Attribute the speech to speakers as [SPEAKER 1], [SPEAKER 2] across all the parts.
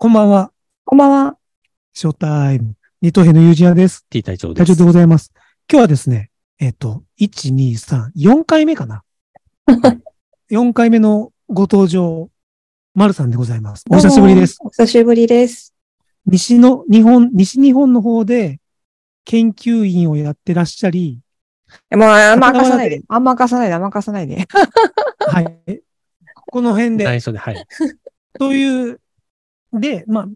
[SPEAKER 1] こんばんは。こんばんは。ショータイム。二等兵の友人屋
[SPEAKER 2] です。T 隊長で隊す。長で
[SPEAKER 1] ございます。今日はですね、えっ、と、1、2、3、4回目かな。4 回目のご登場、丸さんでございます。お久しぶりです。お久しぶりです。西の、日本、西日本の方で研究員をやってらっしゃり、もう、あんま貸かさないで。
[SPEAKER 3] あんま貸かさない
[SPEAKER 1] で、あんま貸かさないで。はい。この辺で、内緒で、はい。というで、まあ、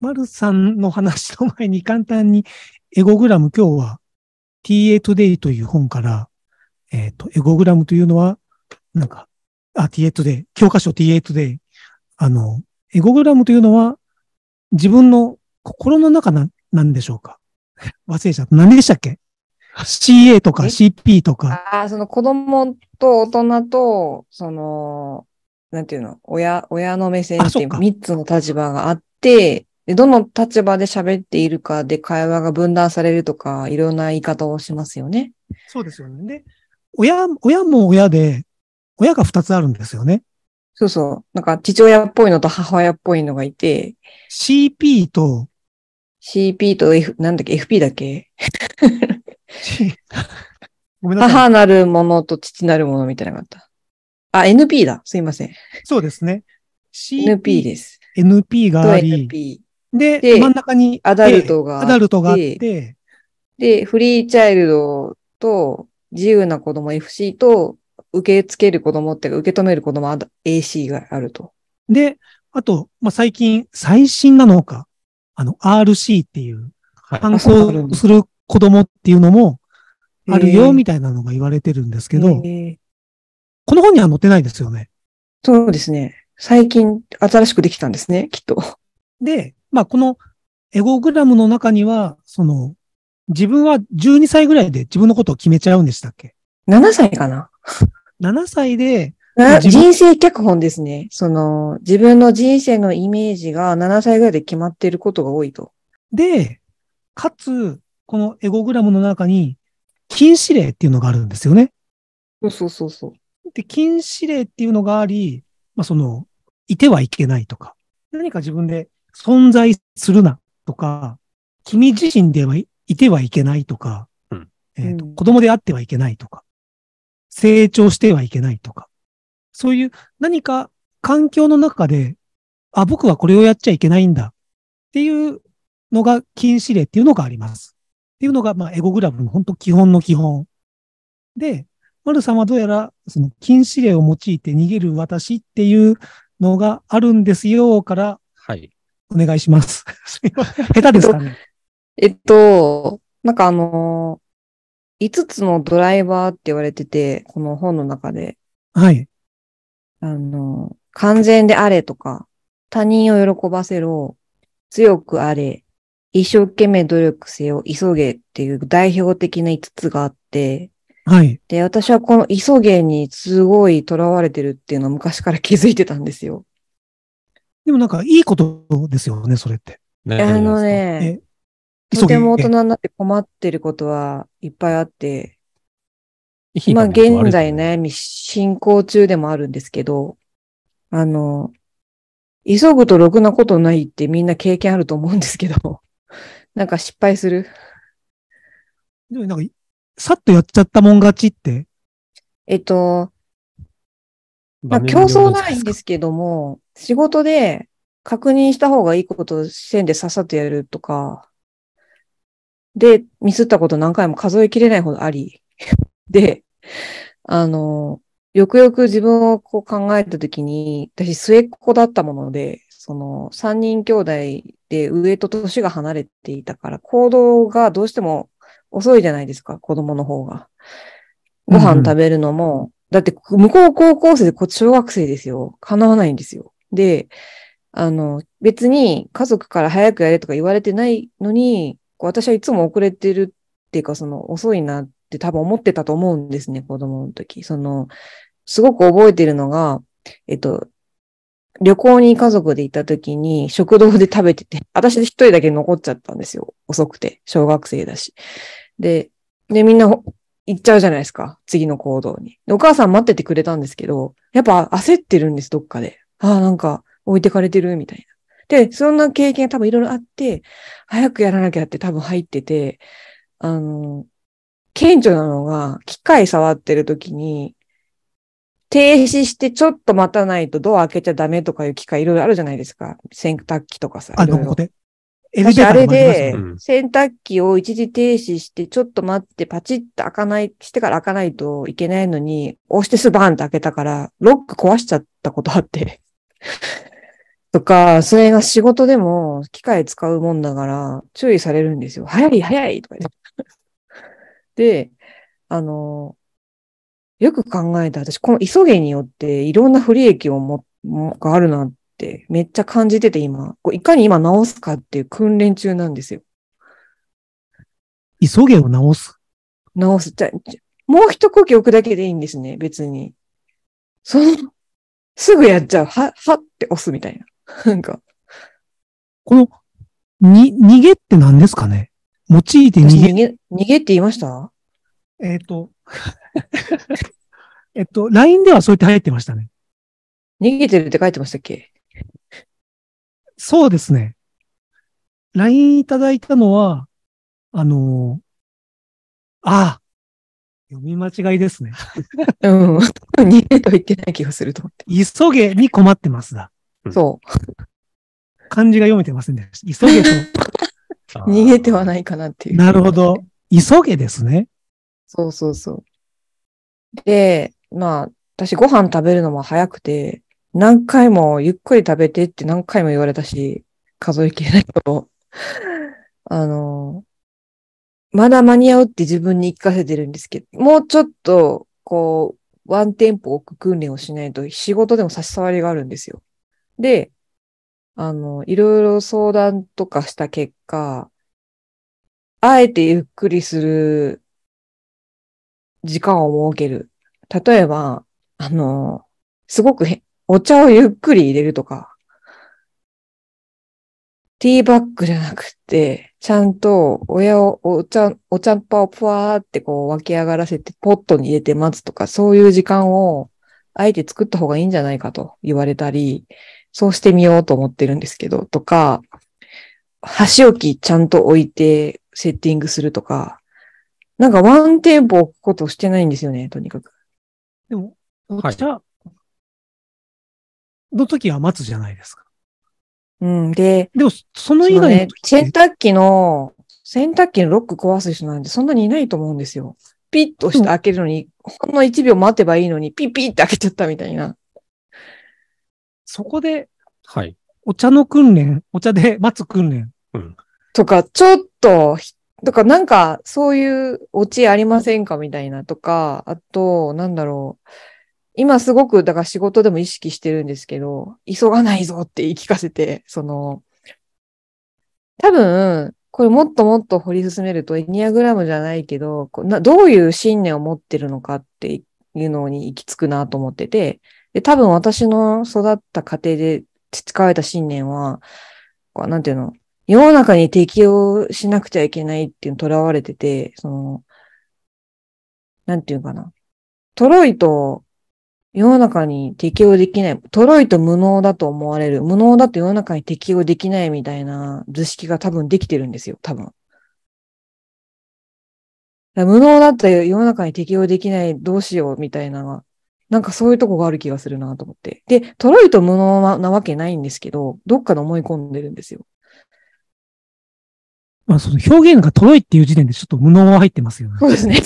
[SPEAKER 1] 丸さんの話の前に簡単にエゴグラム、今日は TA Today という本から、えっ、ー、と、エゴグラムというのは、なんか、あ、TA Today、教科書 TA Today、あの、エゴグラムというのは、自分の心の中な、なんでしょうか 忘れちゃった。何でしたっけ ?CA とか CP とか。
[SPEAKER 3] ああ、その子供と大人と、その、なんていうの、親、親の目線ってうか3つの立場があって、でどの立場で喋っているかで会話が分断されるとか、いろんな言い方をしますよね。
[SPEAKER 1] そうですよね。で、
[SPEAKER 3] 親、親
[SPEAKER 1] も親で、親が二つあるんですよね。
[SPEAKER 3] そうそう。なんか父親っぽいのと母親っぽいのがいて、CP と、CP と F、なんだっけ、FP だっけ ごめんなさい。母なるものと父なるものみたいなのがあった。あ、NP だ。すいません。そうですね。
[SPEAKER 4] C、NP
[SPEAKER 3] です。
[SPEAKER 1] NP があり、NP で真ん中にアダルトがアダルトがあっ
[SPEAKER 3] て、で、フリーチャイルドと自由な子供 FC と受け付ける子供っていうか受け止める子供 AC があると。
[SPEAKER 1] で、あと、まあ、最近、最新なのか、あの、RC っていう、反抗する子供っていうのもあるよ、みたいなのが言われてるんですけど、えーえー、この本には載ってないですよね。そうですね。最近新しくできたんですね、きっと。で、まあこのエゴグラムの中には、その、自分は12歳ぐらいで自分のことを決めちゃうんでしたっけ ?7 歳かな ?7 歳で、
[SPEAKER 3] 人生脚本ですね。その、自分の人生のイメージが7歳ぐらいで決まっていることが多いと。
[SPEAKER 1] で、かつ、このエゴグラムの中に、禁止令っていうのがあるんですよね。そうそうそうそう。で、禁止令っていうのがあり、まあ、その、いてはいけないとか、何か自分で存在するなとか、君自身ではいてはいけないとか、うん、えーと、子供であってはいけないとか、成長してはいけないとか、そういう何か環境の中で、あ、僕はこれをやっちゃいけないんだっていうのが禁止令っていうのがあります。っていうのが、まあ、エゴグラブの本当基本の基本。で、丸さんはどうやら、その禁止令を用いて逃げる私っていうのがあるんですよから、はい。お願いします。下手ですかね。えっ
[SPEAKER 3] と、なんかあの5つのドライバーって言われてて、この本の中で。はい。あの完全であれとか、他人を喜ばせろ、強くあれ、一生懸命努力せよ、急げっていう代表的な5つがあって、はい。で、私はこの急げにすごい囚われてるっていうのは昔から気づいてたんですよ。
[SPEAKER 1] でもなんかいいことですよね、それって。ね、あのね、とても大人
[SPEAKER 3] になって困ってることはいっぱいあって、今現在悩み進行中でもあるんですけど、あの、急ぐとろくなことないってみんな経験あると思うんですけど、なんか失敗する。でも
[SPEAKER 1] なんかさっとやっちゃったもん勝ちって。
[SPEAKER 3] えっと、
[SPEAKER 5] まあ、競争な
[SPEAKER 3] いいんですけども、仕事で確認した方がいいことを線でさっさとやるとか、で、ミスったこと何回も数えきれないほどあり。で、あの、よくよく自分をこう考えたときに、私末っ子だったもので、その、三人兄弟で上と年が離れていたから、行動がどうしても遅いじゃないですか、子供の方が。ご飯食べるのも、うん、だって向こう高校生でこっち小学生ですよ。叶わないんですよ。で、あの、別に家族から早くやれとか言われてないのに、私はいつも遅れてるっていうか、その遅いなって多分思ってたと思うんですね、子供の時。その、すごく覚えてるのが、えっと、旅行に家族で行った時に食堂で食べてて、私一人だけ残っちゃったんですよ。遅くて。小学生だし。で、で、みんな行っちゃうじゃないですか。次の行動に。お母さん待っててくれたんですけど、やっぱ焦ってるんです、どっかで。ああ、なんか置いてかれてるみたいな。で、そんな経験多分いろいろあって、早くやらなきゃって多分入ってて、あの、顕著なのが、機械触ってる時に、停止してちょっと待たないとドア開けちゃダメとかいう機械いろいろあるじゃないですか。洗濯機とかさ。あ、どこで私あれで、洗濯機を一時停止して、ちょっと待って、パチッと開かない、してから開かないといけないのに、押してすバーンと開けたから、ロック壊しちゃったことあって とか、それが仕事でも機械使うもんだから、注意されるんですよ。早い早いとか言って。で、あの、よく考えた私、この急げによっていろんな不利益をも、があるなってめっちゃ感じてて今、こういかに今直すかっていう訓練中なんですよ。
[SPEAKER 1] 急げを直す
[SPEAKER 3] 直す。じゃ、もう一呼吸置くだけでいいんですね、別に。その、すぐやっちゃう。は、はって押すみたいな。なん
[SPEAKER 1] か。この、に、逃げって何ですかね用いて逃げ。逃
[SPEAKER 3] げ、逃げって言いましたえっ、ー、と、
[SPEAKER 1] えっと、LINE ではそうやって入ってましたね。逃げてるって書いてましたっけ
[SPEAKER 5] そうですね。LINE いただいたのは、あのー、ああ、読み間違いですね。う
[SPEAKER 1] ん。逃げと言ってない気がすると思って。急げに困ってますだ。そう。漢字が読めてませんでした。急げと。逃げてはないかなっていう、なるほど。急げですね。そうそうそう。
[SPEAKER 3] で、まあ、私ご飯食べるのも早くて、何回もゆっくり食べてって何回も言われたし、数えきれないと。ど、あの、まだ間に合うって自分に言い聞かせてるんですけど、もうちょっと、こう、ワンテンポ置く訓練をしないと仕事でも差し障りがあるんですよ。で、あの、いろいろ相談とかした結果、あえてゆっくりする時間を設ける。例えば、あの、すごくお茶をゆっくり入れるとか、ティーバッグじゃなくて、ちゃんと親を、お茶、お茶っ葉をぷわーってこう湧き上がらせてポットに入れて待つとか、そういう時間をあえて作った方がいいんじゃないかと言われたり、そうしてみようと思ってるんですけど、とか、箸置きちゃんと置いてセッティングするとか、なんかワンテンポ置くことしてないんですよね、とにかく。
[SPEAKER 1] でも、お茶、はい、の時は待つじゃないですか。
[SPEAKER 3] うん、で、でも、その以外の、ね、洗濯機の、洗濯機のロック壊す人なんてそんなにいないと思うんですよ。ピッとして開けるのに、ほんの1秒待てばいいのに、ピッピッって開けちゃったみたいな。そこで、
[SPEAKER 4] はい。
[SPEAKER 1] お茶の訓練、お茶で待つ訓練。うん。
[SPEAKER 3] とか、ちょっと、とか、なんか、そういうオチありませんかみたいなとか、あと、なんだろう。今すごく、だから仕事でも意識してるんですけど、急がないぞって言い聞かせて、その、多分、これもっともっと掘り進めると、エニアグラムじゃないけど、どういう信念を持ってるのかっていうのに行き着くなと思ってて、で、多分私の育った家庭で培れた信念は、なんていうの、世の中に適応しなくちゃいけないっていうのとらわれてて、その、なんていうかな。とろいと世の中に適応できない、とろいと無能だと思われる、無能だと世の中に適応できないみたいな図式が多分できてるんですよ、多分。無能だったら世の中に適応できない、どうしようみたいな、なんかそういうとこがある気がするなと思って。で、とろいと無能なわけないんですけど、どっかで思い込んでるんですよ。
[SPEAKER 1] まあ、その表現がとろいっていう時点でちょっと無能は入ってますよね。そうですね。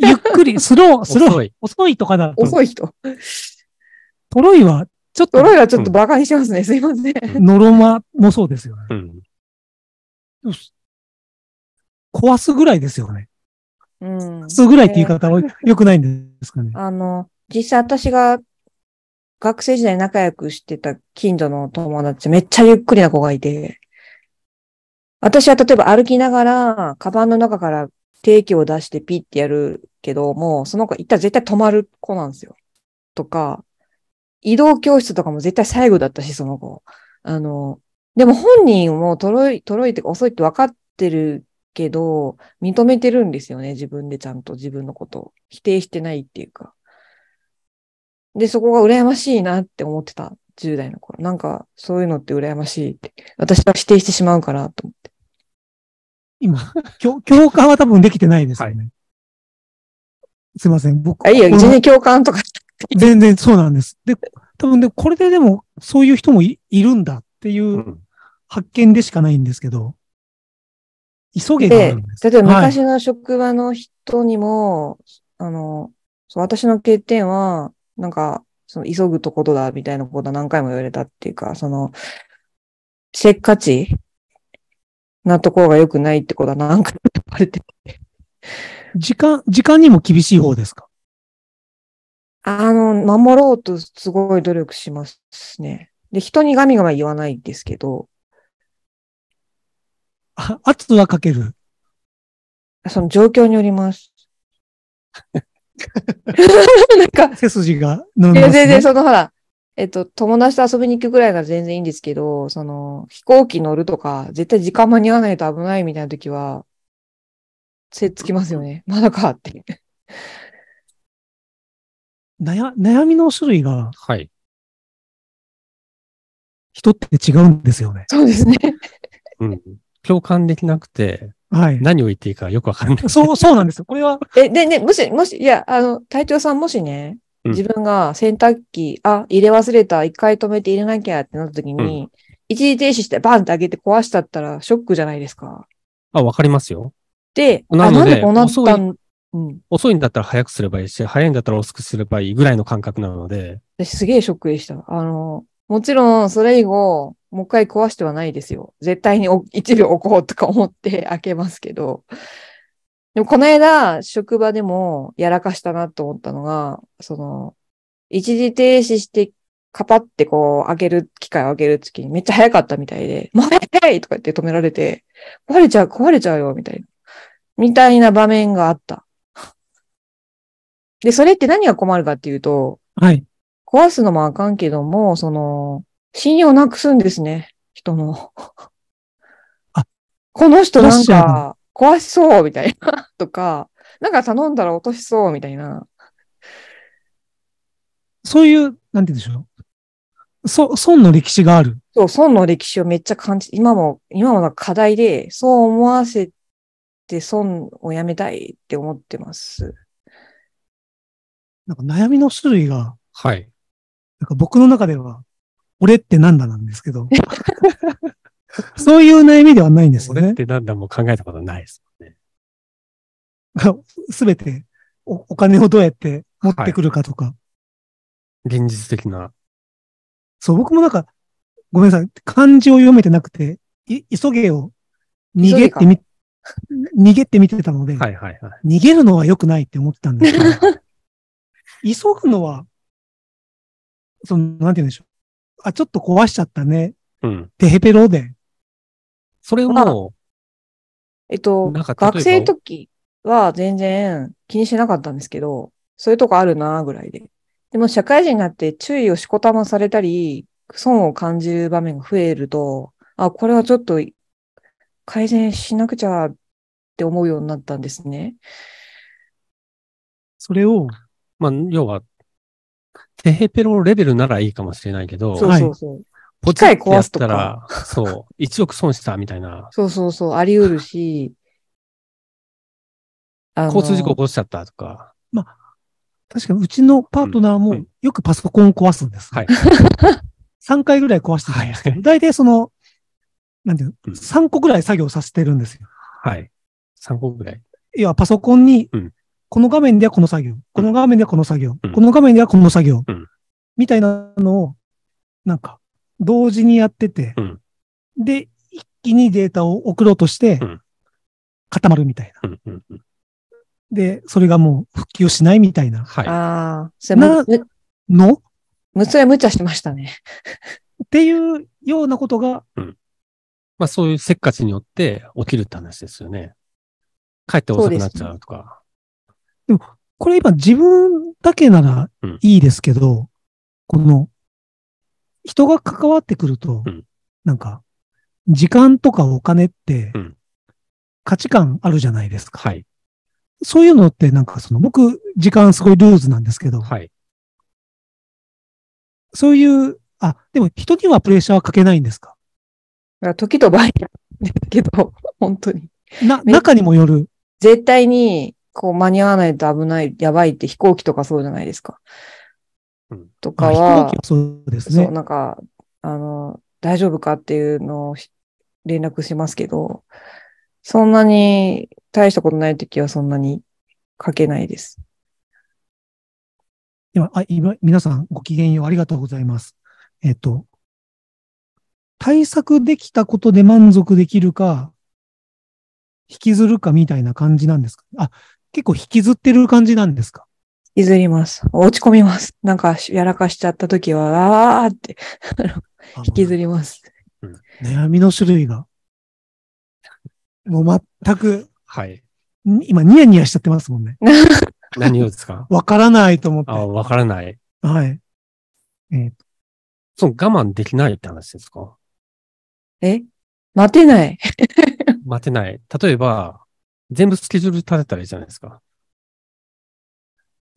[SPEAKER 1] ゆっくり、スロー、スロー、遅い
[SPEAKER 3] 遅いとかだ
[SPEAKER 5] と。遅い人。とろいは、ちょっと。とろいはちょっと馬鹿にしますね。すいません。ノロマもそうですよね。うん、壊すぐらいですよね。うん。すぐらいって言い方は良くないんですかね。あの、
[SPEAKER 3] 実際私が学生時代仲良くしてた近所の友達、めっちゃゆっくりな子がいて、私は例えば歩きながら、カバンの中から定期を出してピッてやるけども、その子行ったら絶対止まる子なんですよ。とか、移動教室とかも絶対最後だったし、その子。あの、でも本人もとろい、とろいって遅いって分かってるけど、認めてるんですよね、自分でちゃんと自分のことを。否定してないっていうか。で、そこが羨ましいなって思ってた、10代の頃。なんか、そういうのって羨ましいって。私は否定してしまうから、と思って。
[SPEAKER 4] 今、
[SPEAKER 1] 共感 は多分できてないですよね。はい、すいません、僕。いや、全然共感とか。全然そうなんです。で、多分ね、これででも、そういう人もいるんだっていう発見でしかないんですけど、急げで。例えば昔
[SPEAKER 3] の職場の人にも、はい、あの、そう私の欠点は、なんか、その急ぐとことだ、みたいなことは何回も言われたっていうか、その、せっかちなところが良くないってことは何回も言われてて。
[SPEAKER 1] 時間、時間にも厳しい方ですか
[SPEAKER 3] あの、守ろうとすごい努力しますね。で、人にガミガミ言わないですけど。
[SPEAKER 1] あ、圧はかける
[SPEAKER 3] その状況によります。
[SPEAKER 1] なんか。背筋が伸びます、ね、全然そ
[SPEAKER 3] のほら、えっと、友達と遊びに行くぐらいなら全然いいんですけど、その、飛行機乗るとか、絶対時間間に合わないと危ないみたいな時は、
[SPEAKER 5] せっつきますよね。まだかって。悩、悩みの種類が、はい。人って違うんですよね。そうですね。うん。
[SPEAKER 2] 共感できなくて、はい。何を言っていいかよくわかんない。そう、そうなんですよ。
[SPEAKER 3] これは。え、でね、もし、もし、いや、あの、隊長さんもしね、自分が洗濯機、あ、入れ忘れた、一回止めて入れなきゃってなった時に、一時停止してバンって上げて壊したったらショックじゃないですか。
[SPEAKER 2] あ、わかりますよ。で、なでんでこうなったん遅いんだったら早くすればいいし、早いんだったら遅くすればいいぐらいの感覚なので。
[SPEAKER 3] 私すげえショックでした。あの、もちろんそれ以後、もう一回壊してはないですよ。絶対に1秒置こうとか思って開けますけど、でもこの間、職場でもやらかしたなと思ったのが、その、一時停止して、カパってこう、上げる、機械を上げるときにめっちゃ早かったみたいで、もう早いとか言って止められて、壊れちゃう、壊れちゃうよ、みたいな。みたいな場面があった。で、それって何が困るかっていうと、はい。壊すのもあかんけども、その、信用なくすんですね、人の。あ、この人なんか、壊しそうみたいな とか、なんか頼んだら落としそうみたいな。
[SPEAKER 1] そういう、なんて言うんでしょう。そ、損の歴史がある。
[SPEAKER 3] そう、損の歴史をめっちゃ感じ、今も、今もなんか課題で、そう思わせて損をやめたいって思ってます。
[SPEAKER 1] なんか悩みの種類が、はい。なんか僕の中では、俺ってなんだなんですけど。そういう悩みではないんで
[SPEAKER 2] すね。それって何んだも考えたことないですもん
[SPEAKER 5] ね。す べてお金をどうやって持ってくるかとか。は
[SPEAKER 4] い、現実的な。
[SPEAKER 5] そう、僕もなんか、ごめんなさい。
[SPEAKER 1] 漢字を読めてなくて、い、急げを逃げってみ、逃げてみてたので、
[SPEAKER 4] はいはいはい、
[SPEAKER 1] 逃げるのは良くないって思ってたんですけど、
[SPEAKER 4] 急
[SPEAKER 5] ぐのは、その、なんて言うんでしょう。あ、ちょっと壊しちゃったね。うん。で、ヘペロで、それも、えっと、学
[SPEAKER 3] 生時は全然気にしなかったんですけど、そういうとこあるなぐらいで。でも社会人になって注意をしこたまされたり、損を感じる場面が増えると、あ、これはちょっと改善しなくちゃって思うようになったんですね。
[SPEAKER 2] それを、まあ、要は、テヘペロレベルならいいかもしれないけど、そうそうそう。
[SPEAKER 3] ポチってやっ
[SPEAKER 2] たら、そう、一億損したみたいな。
[SPEAKER 3] そうそうそう、あり得るし、
[SPEAKER 2] 交通事故起こしちゃったとか。
[SPEAKER 1] まあ、確かにうちのパートナーもよくパソコンを壊すんです。うんはい、3 回ぐらい壊してたんですけど、はい、大体その、なんていうの、3個ぐらい作業させてるんですよ。
[SPEAKER 2] はい。3
[SPEAKER 1] 個ぐらい。いや、パソコンに、この画面ではこの作業、この画面ではこの作業、この画面ではこの作業、みたいなのを、なんか、同時にやってて、うん、で、一気にデータを送ろうとして、固まるみたいな、で、それがもう復旧しないみたいな。はい。ああ、な、のむつやむちゃしてましたね。っていうようなことが、うん、
[SPEAKER 2] まあそういうせっかちによって起きるって話ですよね。帰って遅くなっちゃうとか。
[SPEAKER 1] でね、でも、これ今自分だけならいいですけど、うん、この人が関わってくると、うん、なんか、時間とかお金って、価値観あるじゃな
[SPEAKER 2] いですか。はい。
[SPEAKER 1] そういうのってなんかその、僕、時間すごいルーズなんですけど、はい。
[SPEAKER 5] そういう、あ、でも人にはプレッシャーはかけないんですか時と場合ですけど、本当に。な、中にもよ
[SPEAKER 3] る。絶対に、こう間に合わないと危ない、やばいって飛行機とかそうじゃないですか。とかは、そうですね。そう、なんか、あの、大丈夫かっていうのを連絡しますけど、そんなに大したことないときはそんなに書けないです。
[SPEAKER 1] であ今皆さんごきげんようありがとうございます。えっと、対策できたことで満足できるか、引きずるかみたいな感じなんですかあ、結構引きずってる感じなんですか譲ります。落ち込みます。
[SPEAKER 3] なんか、やらかしちゃった時は、あーって引きずります。
[SPEAKER 2] うん、
[SPEAKER 1] 悩みの種類が、もう全く、はい。今、ニヤニヤしちゃってますもんね。
[SPEAKER 2] 何をですか
[SPEAKER 1] わからないと思って。
[SPEAKER 2] あ、わからない。
[SPEAKER 5] はい。えー、
[SPEAKER 2] そう、我慢できないって話ですか
[SPEAKER 5] え待てない。
[SPEAKER 2] 待てない。例えば、全部スケジュール立てたらいいじゃないですか。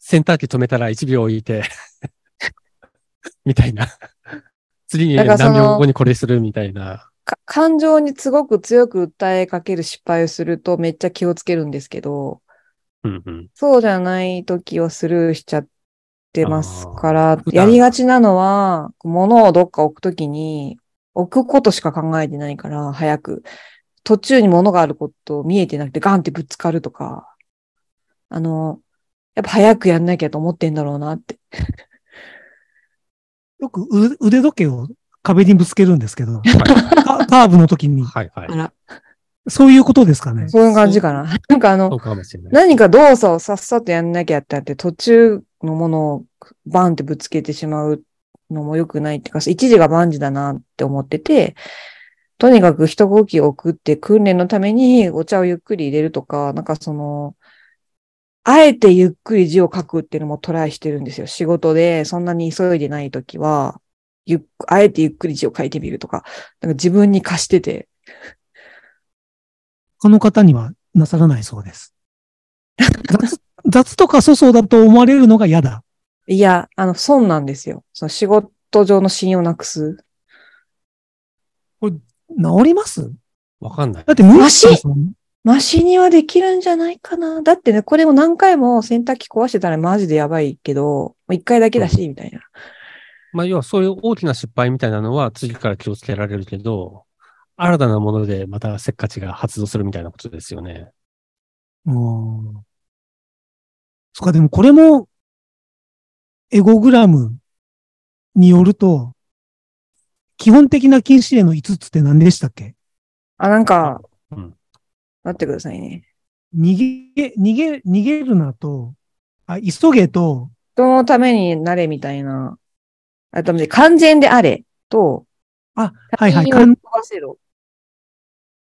[SPEAKER 2] センター機止めたら1秒置いて みたいな。次に何秒後にこれする
[SPEAKER 4] みたいな。
[SPEAKER 3] 感情にすごく強く訴えかける失敗をするとめっちゃ気をつけるんですけど、うんうん、そうじゃない時をスルーしちゃってますから、やりがちなのは、物をどっか置くときに、置くことしか考えてないから、早く。途中に物があること見えてなくてガンってぶつかるとか、あの、やっぱ早くやんなきゃと思ってんだろうなって。
[SPEAKER 1] よく腕時計を壁にぶつけるんですけど、カーブの時に。はいはい。そういうことですかね。そういう感じ
[SPEAKER 3] かな。なんかあのか、何か動作をさっさとやんなきゃってあって、途中のものをバンってぶつけてしまうのも良くないっていうか、一時が万事だなって思ってて、とにかく一呼吸を送って訓練のためにお茶をゆっくり入れるとか、なんかその、あえてゆっくり字を書くっていうのもトライしてるんですよ。仕事で、そんなに急いでない時は、ゆっ、あえてゆっくり字を書いてみるとか、
[SPEAKER 1] なんか自分に貸してて。この方にはなさらないそうです。雑雑とか粗相だと思われるのが嫌だ。い
[SPEAKER 3] や、あの、損なんですよ。その仕事上の信用なくす。これ、治ります
[SPEAKER 5] わかんない。だって無視。
[SPEAKER 3] マシにはできるんじゃないかな。だってね、これも何回も洗濯機壊してたらマジでやばいけど、一回だけだし、みたいな。
[SPEAKER 2] まあ、要はそういう大きな失敗みたいなのは次から気をつけられる
[SPEAKER 4] けど、新たなものでまたせっかちが発動するみたいなことですよね。
[SPEAKER 5] うん。そっか、でもこれも、エゴグラムによると、基本的な禁止令
[SPEAKER 1] の5つって何でしたっけあ、なんか、うん、待ってくださいね。逃げ、逃げ、逃げるなと、あ、急げと、人のために
[SPEAKER 3] なれみたいな。あ、と完全であれと、
[SPEAKER 1] あ、はいは
[SPEAKER 5] い、完全。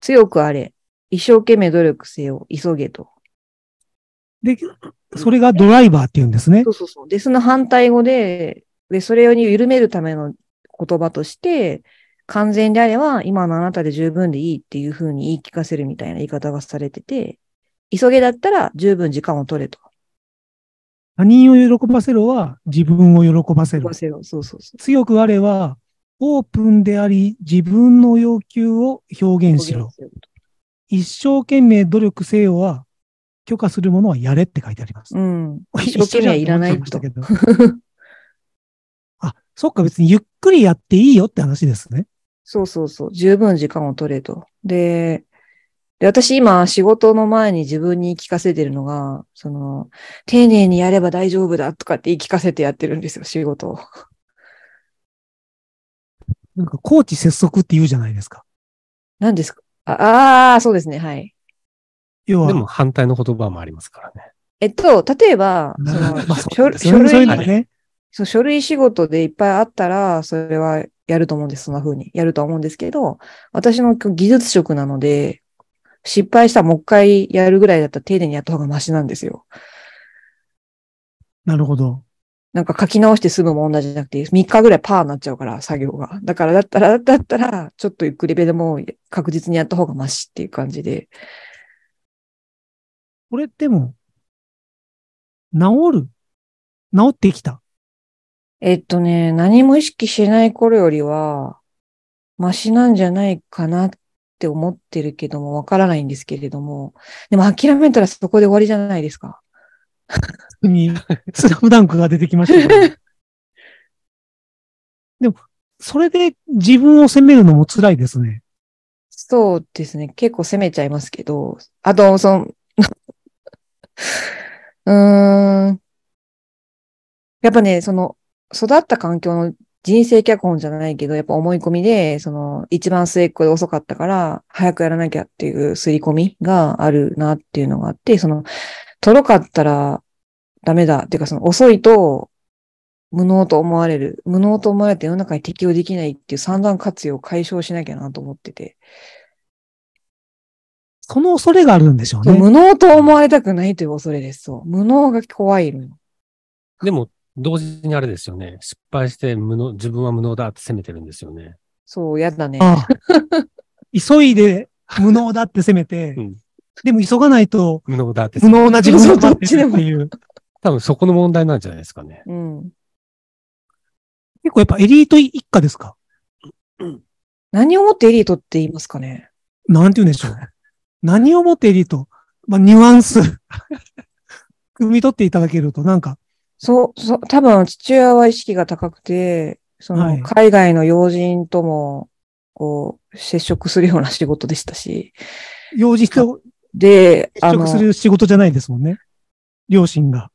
[SPEAKER 3] 強くあれ。一生懸命努力せよ。急げと。で、
[SPEAKER 1] それがドライバーって言うんですね。そう
[SPEAKER 3] そうそう。で、その反対語で、で、それを緩めるための言葉として、完全であれば、今のあなたで十分でいいっていうふうに言い聞かせるみたいな言い方がされてて、急げだったら十分時間を取れと。
[SPEAKER 1] 他人を喜ばせろは自分を喜ばせろ。せろそうそうそう強くあれば、オープンであり自分の要求を表現しろ。一生懸命努力せよは、許可するものはやれって書いてありま
[SPEAKER 5] す。うん。一生懸命いらないと。
[SPEAKER 1] あ、そっか、別にゆっくりやっていいよって話ですね。そうそ
[SPEAKER 3] うそう、十分時間を取れと。で、で私今仕事の前に自分に聞かせてるのが、その、丁寧にやれば大丈夫だとかって言い聞かせてやってるんですよ、仕事を。
[SPEAKER 5] なんか、コーチ拙速って言うじゃないですか。何ですかああ、
[SPEAKER 3] そうですね、はい。
[SPEAKER 5] 要は。でも
[SPEAKER 2] 反対の言葉もありますからね。
[SPEAKER 3] えっと、例えば、その書類、書類仕事でいっぱいあったら、それはやると思うんです。そんな風にやるとは思うんですけど、私の技術職なので、失敗したらもう一回やるぐらいだったら丁寧にやった方がマシなんですよ。なるほど。なんか書き直して済む問題じゃなくて、3日ぐらいパーになっちゃうから、作業が。だから、だったら、だったら、ち
[SPEAKER 5] ょっとゆっくりべでも確実にやった方がマシっていう感じで。これでも、治る治ってきたえっとね、何も意識しない頃よりは、マシな
[SPEAKER 3] んじゃないかなって思ってるけども、わからないんですけれども、でも諦めたらそこで終わりじゃないですか。
[SPEAKER 1] スラムダンクが出てきました、ね、でも、それで自分を責めるのも辛いですね。
[SPEAKER 3] そうですね。結構責めちゃいますけど、
[SPEAKER 1] あと、その う
[SPEAKER 3] ーん。やっぱね、その、育った環境の人生脚本じゃないけど、やっぱ思い込みで、その、一番末っ子で遅かったから、早くやらなきゃっていう刷り込みがあるなっていうのがあって、その、とろかったらダメだっていうか、その、遅いと、無能と思われる。無能と思われて世の中に適応できないっていう三段活用を解消しなきゃなと思ってて。
[SPEAKER 1] その恐れがあるんでしょうね。無能
[SPEAKER 3] と思われたくないという恐れです。そう。無能が怖いの。
[SPEAKER 2] でも、同時にあれですよね。失敗して無能、自分は無能だって責めてるんですよね。
[SPEAKER 1] そう、やだね。ああ 急いで無能だって責めて、うん、でも急がないと
[SPEAKER 2] 無能だって無能な自分だっていう。多分そこの問題なんじゃないですかね。うん、結構やっぱエリート一家ですか、うん、何
[SPEAKER 3] をもってエリートって言いますかね
[SPEAKER 1] なんて言うんでしょう。何をもってエリートまあ、ニュアンス 汲み取っていただけると、なんか、そう、そう、多分父
[SPEAKER 3] 親は意識が高くて、その、海外の要人とも、こう、接触するような仕事でしたし。
[SPEAKER 1] 要人と、
[SPEAKER 2] で、接触する仕事
[SPEAKER 1] じゃないですもんね。両親が。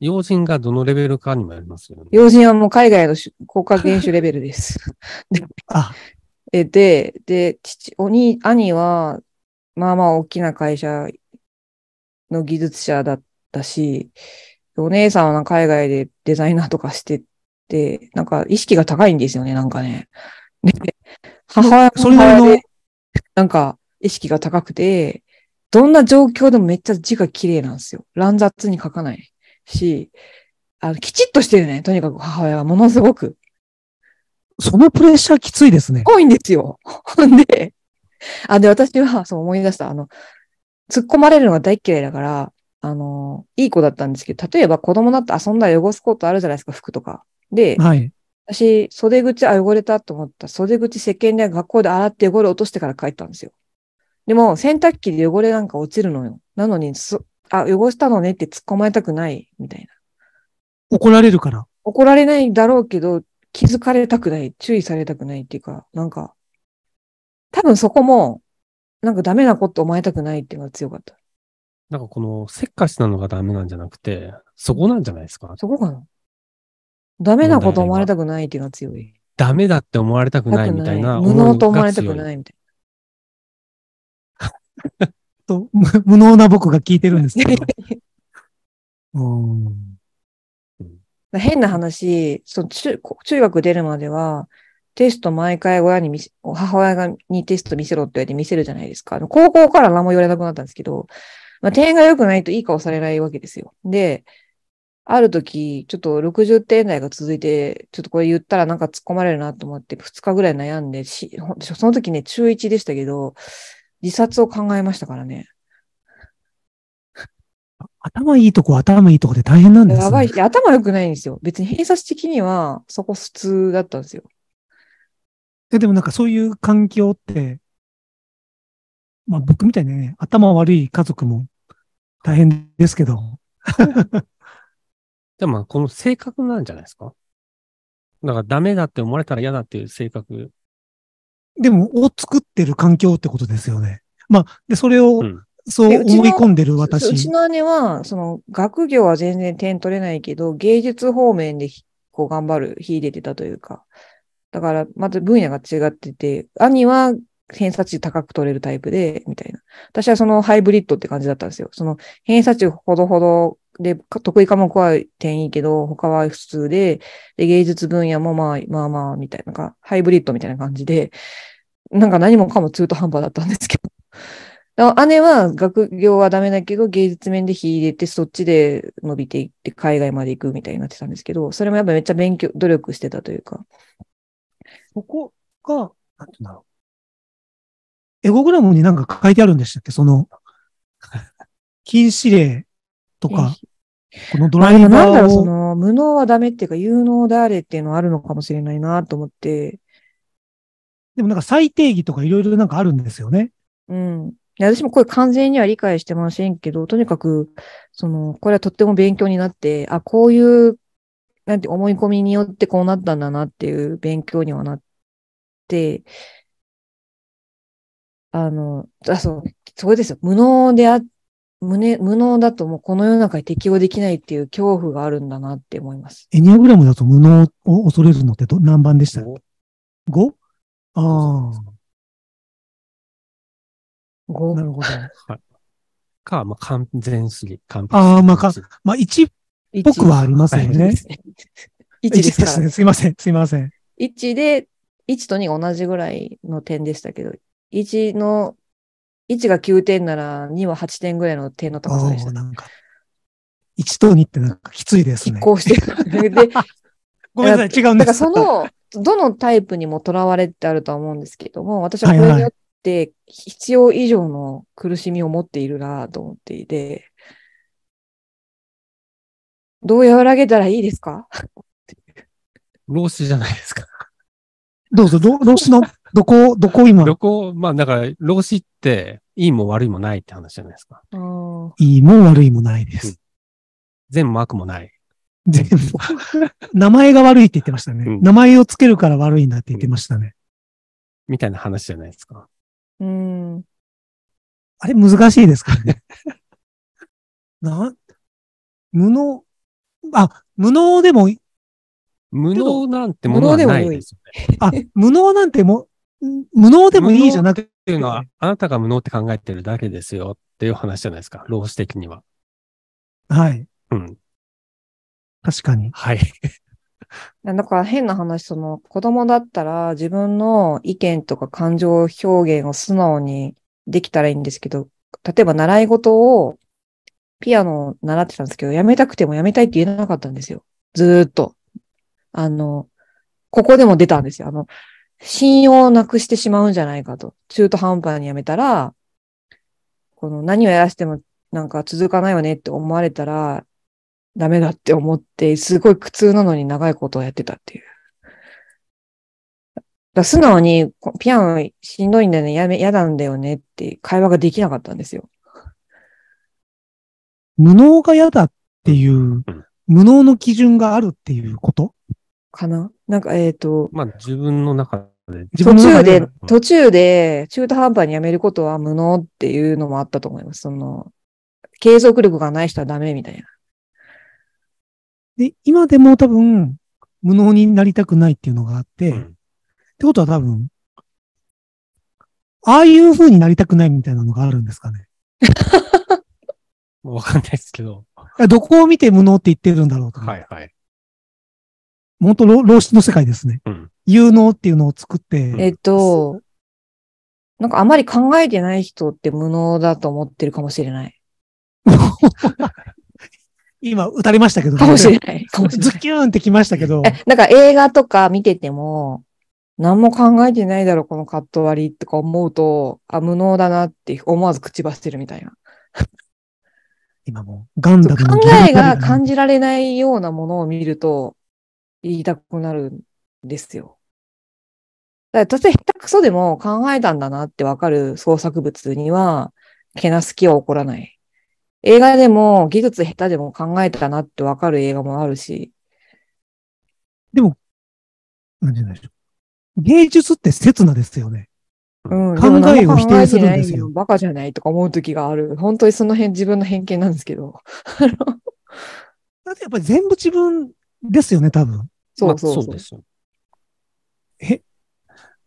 [SPEAKER 2] 要人がどのレベルかにもよりますよね。
[SPEAKER 3] 要人はもう海外の国家元首レベルです。であで、で、父、兄は、まあまあ大きな会社の技術者だったし、お姉さんはなんか海外でデザイナーとかしてて、なんか意識が高いんですよね、なんかね。で、母親もなりの。なんか意識が高くて、どんな状況でもめっちゃ字が綺麗なんですよ。乱雑に書かないし、あの、きちっとしてるね。とにかく母親はものすごく。そのプレッシャーきついですね。多いんですよ。ほ んで、あ、で、私は、そう思い出した。あの、突っ込まれるのが大嫌いだから、あの、いい子だったんですけど、例えば子供だって遊んだら汚すことあるじゃないですか、服とか。で、はい、私、袖口、あ、汚れたと思った。袖口、石鹸で学校で洗って汚れ落としてから帰ったんですよ。でも、洗濯機で汚れなんか落ちるのよ。なのに、あ、汚したのねって突っ込まれたくない、みたいな。
[SPEAKER 1] 怒られるから
[SPEAKER 3] 怒られないだろうけど、気づかれたくない、注意されたくないっていうか、なんか、多分そこも、なんかダメなこと思えたくないっていうのが強かった。
[SPEAKER 2] なんかこの、せっかちなのがダメなんじゃなくて、そこなんじゃないですか。そこかな。
[SPEAKER 3] ダメなこと思われたくないっていうのが強い。
[SPEAKER 2] ダメだって思われたくないみたいな。無能と思われたくな
[SPEAKER 5] いみたいな。と、無能な僕
[SPEAKER 4] が聞いてるんですけど。
[SPEAKER 5] 変
[SPEAKER 3] な話、その中中学出るまでは、テスト毎回親に見せ、母親がにテスト見せろって言われて見せるじゃないですか。高校から何も言われなくなったんですけど、まあ、点が良くないといい顔されないわけですよ。で、ある時、ちょっと60点台が続いて、ちょっとこれ言ったらなんか突っ込まれるなと思って、2日ぐらい悩んで、その時ね、中1でしたけど、自殺を考えましたからね。
[SPEAKER 1] 頭いいとこ、頭いいとこで大変なんです、ね、やば
[SPEAKER 3] い頭良くないんですよ。別に偏差値的には、そこ普通だったんですよ。
[SPEAKER 1] でもなんかそういう環境って、まあ僕みたいにね、頭悪い家族も
[SPEAKER 5] 大変ですけど。
[SPEAKER 2] でも、この性格なんじゃないですかだからダメだって思われたら嫌だっていう性格。
[SPEAKER 1] でも、を作ってる環境ってことですよね。まあ、で、それを、そう思い込んでる私。うん、うち
[SPEAKER 3] の姉は、その、学業は全然点取れないけど、芸術方面で、こう、頑張る、秀でてたというか。だから、まず分野が違ってて、兄は偏差値高く取れるタイプで、みたいな。私はそのハイブリッドって感じだったんですよ。その偏差値ほどほどで、得意科目は点いいけど、他は普通で、で、芸術分野もまあまあまあ、みたいな、なハイブリッドみたいな感じで、なんか何もかも中途半端だったんですけど。姉は学業はダメだけど、芸術面で秀でて、そっちで伸びていって、海外まで行くみたいになってたんですけど、それもやっぱめっちゃ勉強、努力してたというか。そこ
[SPEAKER 1] が、なんていうんだろエゴグラムになんか書いてあるんでしたっけその、禁止令とか、このドライバーを。なんだろう、そ
[SPEAKER 3] の、無能はダメっていうか、有能であれっていうのはあるのかもしれないなと思って。でもなんか最定義とかいろいろなんかあるんですよね。うん。私もこれ完全には理解してませんけど、とにかく、その、これはとっても勉強になって、あ、こういう、なんて思い込みによってこうなったんだなっていう勉強にはなって、あの、あ、そう、そこですよ。無能であ、無,、ね、無能だともうこの世の中に適応できないっていう恐怖があるんだなって思います。
[SPEAKER 4] エニアグ
[SPEAKER 5] ラムだと無能を恐れるのってど何番でした ?5? ああ。5? なるほど。は
[SPEAKER 4] い。か、まあ、
[SPEAKER 2] 完全すぎ、完
[SPEAKER 1] 璧。
[SPEAKER 5] ああ、まあか、まあ、1っぽくはありますよね。
[SPEAKER 1] 1ですね。すいません、すいません。
[SPEAKER 3] 1で、1と2が同じぐらいの点でしたけど、1の、1が9点なら2は8点ぐらいの点
[SPEAKER 1] の高さでした、なんか、1と2ってなんかきついですね。こうしてる。ごめんなさい、違うんです。だからその、
[SPEAKER 3] どのタイプにもとらわれてあるとは思うんですけども、私はこれによって必要以上の苦しみを持っているなと思っていて、どう和らげたらいいですか
[SPEAKER 5] 老子じゃないですか。どうぞ、老子のどこ、ど
[SPEAKER 4] こ今
[SPEAKER 2] どこ、まあだから、老子って、いいも悪いもないって話じゃないですか。い
[SPEAKER 4] いも悪いもない
[SPEAKER 2] です。全も悪もない。全部。
[SPEAKER 1] 名前が悪いって言ってましたね、名前をつけるから悪いんだって言ってましたね。
[SPEAKER 2] みたいな
[SPEAKER 5] 話
[SPEAKER 4] じゃないですか。
[SPEAKER 5] うん。あれ難しいですかね。な、無能、あ、無能でも無能なんてものはないですよね。あ、無能なんても、無
[SPEAKER 1] 能でもいいじゃなく
[SPEAKER 2] て。っていうのは、あなたが無能って考えてるだけですよっていう話じゃないですか。老子
[SPEAKER 5] 的には。はい。うん。確かに。はい。
[SPEAKER 3] だから変な話、その子供だったら自分の意見とか感情表現を素直にできたらいいんですけど、例えば習い事をピアノを習ってたんですけど、やめたくてもやめたいって言えなかったんですよ。ずーっと。あの、ここでも出たんですよ。あの、信用をなくしてしまうんじゃないかと。中途半端にやめたら、この何をやらせてもなんか続かないよねって思われたら、ダメだって思って、すごい苦痛なのに長いことをやってたっていう。だ素直に、ピアノしんどいんだよね、やめ、嫌なんだよねって会話ができなかったんですよ。
[SPEAKER 1] 無能が嫌だっていう、無能の基準があるっていうことかな
[SPEAKER 2] なんか、えっ、ー、と。まあ、自分の中で。途中で、
[SPEAKER 1] 途
[SPEAKER 3] 中で、中途半端にやめることは無能っていうのもあったと思います。その、継続力がない人はダメみたいな。
[SPEAKER 1] で、今でも多分、無能になりたくないっていうのがあって、うん、ってことは多分、ああいう風になりたくないみたいなのがあるんですかね。
[SPEAKER 5] わかんないですけど。
[SPEAKER 1] どこを見て無能って言ってるんだろう
[SPEAKER 2] と。
[SPEAKER 5] はいはい。
[SPEAKER 1] 本当老室の世界ですね。うん、有能っていうのを作って。え
[SPEAKER 5] っと、
[SPEAKER 3] なんかあまり考えてない人って無能だと思ってるかもしれない。
[SPEAKER 1] 今、打たれましたけど、ね、かもしれない。かもしれない。ズキューンってきまし
[SPEAKER 5] たけど。え、
[SPEAKER 3] なんか映画とか見てても、何も考えてないだろ、このカット割りとか思うと、あ、無能だなって思わず口ばしてるみたいな。
[SPEAKER 4] 今も、ガンダム考
[SPEAKER 5] えが感
[SPEAKER 3] じられないようなものを見ると、言いたくなるんですよ。たとえ下手くそでも考えたんだなってわかる創作物には、けなすきは起こらない。映画でも技術下手でも考えたなってわかる映画もあるし。
[SPEAKER 1] でも、なんじゃないでしょう。芸術って刹那ですよね。うん、考えを否定するんですよ。
[SPEAKER 3] バカじゃないとか思う時がある。本当にその辺自分の偏見なんですけど。
[SPEAKER 1] だってやっぱり全部自分ですよね、多分。そうそうそう。そうですえ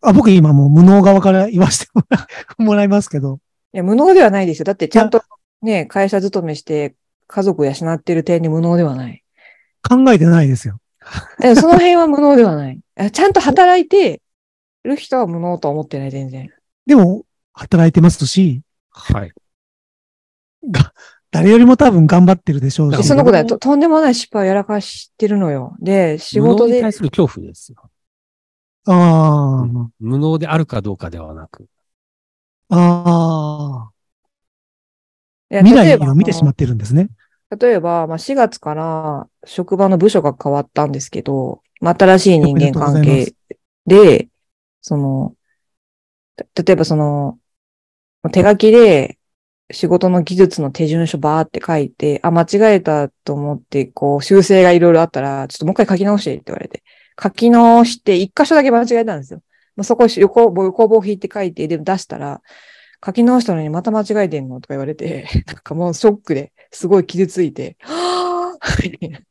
[SPEAKER 1] あ、僕今もう無能側から言わせてもらいますけど。
[SPEAKER 3] いや、無能ではないですよ。だってちゃんとね、会社勤めして家族を養ってる点に無能ではない。
[SPEAKER 1] 考えてないですよ。
[SPEAKER 3] その辺は無能ではない。ちゃんと働いてる人は無能と思ってない、全
[SPEAKER 1] 然。でも、働いてますし。はい。が、誰よりも多分頑張ってるでしょうし。そのことだと、
[SPEAKER 3] とんでもない失敗をやらかしてるのよ。で、
[SPEAKER 5] 仕事で。に対する
[SPEAKER 2] 恐怖ですよ。
[SPEAKER 5] ああ、
[SPEAKER 2] 無能であるかどうかではなく。
[SPEAKER 5] ああ。未来を
[SPEAKER 1] 見てしまってるんですね。
[SPEAKER 3] 例えば、まあ、4月から職場の部署が変わったんですけど、まあ、新しい人間関係で、その、例えばその、手書きで仕事の技術の手順書ばーって書いて、あ、間違えたと思って、こう、修正がいろいろあったら、ちょっともう一回書き直してって言われて、書き直して、一箇所だけ間違えたんですよ。まあ、そこ横棒、横棒引いて書いて、でも出したら、書き直したのにまた間違えてんのとか言われて、なんかもうショックですごい傷ついて、
[SPEAKER 4] は ぁ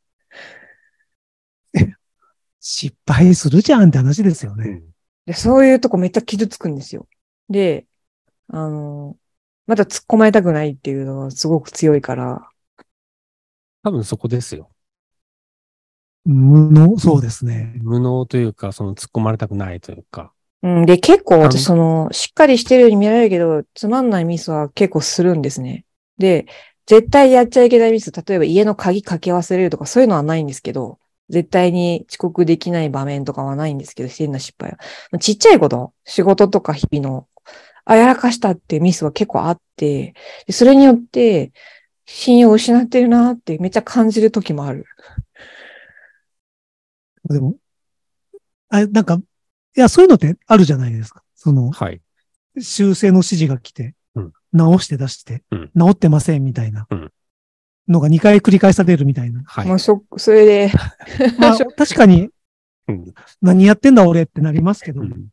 [SPEAKER 1] 失敗するじゃんって話ですよね。
[SPEAKER 3] でそういうとこめっちゃ傷つくんですよ。で、あの、まだ突っ込まれたくないっていうのはすごく強
[SPEAKER 2] いから。多分そこですよ。
[SPEAKER 5] 無能、そうですね。
[SPEAKER 2] 無能というか、その突っ込まれたくないというか。
[SPEAKER 5] うん、で、結構私、そ
[SPEAKER 3] の、しっかりしてるように見られるけど、つまんないミスは結構するんですね。で、絶対やっちゃいけないミス、例えば家の鍵かけ忘れるとか、そういうのはないんですけど、絶対に遅刻できない場面とかはないんですけど、変な失敗は。ちっちゃいこと、仕事とか日々のあやらかしたってミスが結構あって、それによって信用を失ってるなってめっちゃ感じる時もある。
[SPEAKER 1] でも、あなんか、いや、そういうのってあるじゃないですか。その、はい、修正の指示が来て、うん、直して出して、うん、直ってませんみたいな。うんのが2回繰り返されるみたいな。はい。まあ、
[SPEAKER 3] そ、それで。
[SPEAKER 1] まあ、確
[SPEAKER 5] かに、何
[SPEAKER 1] やってんだ俺ってなりますけど、うん、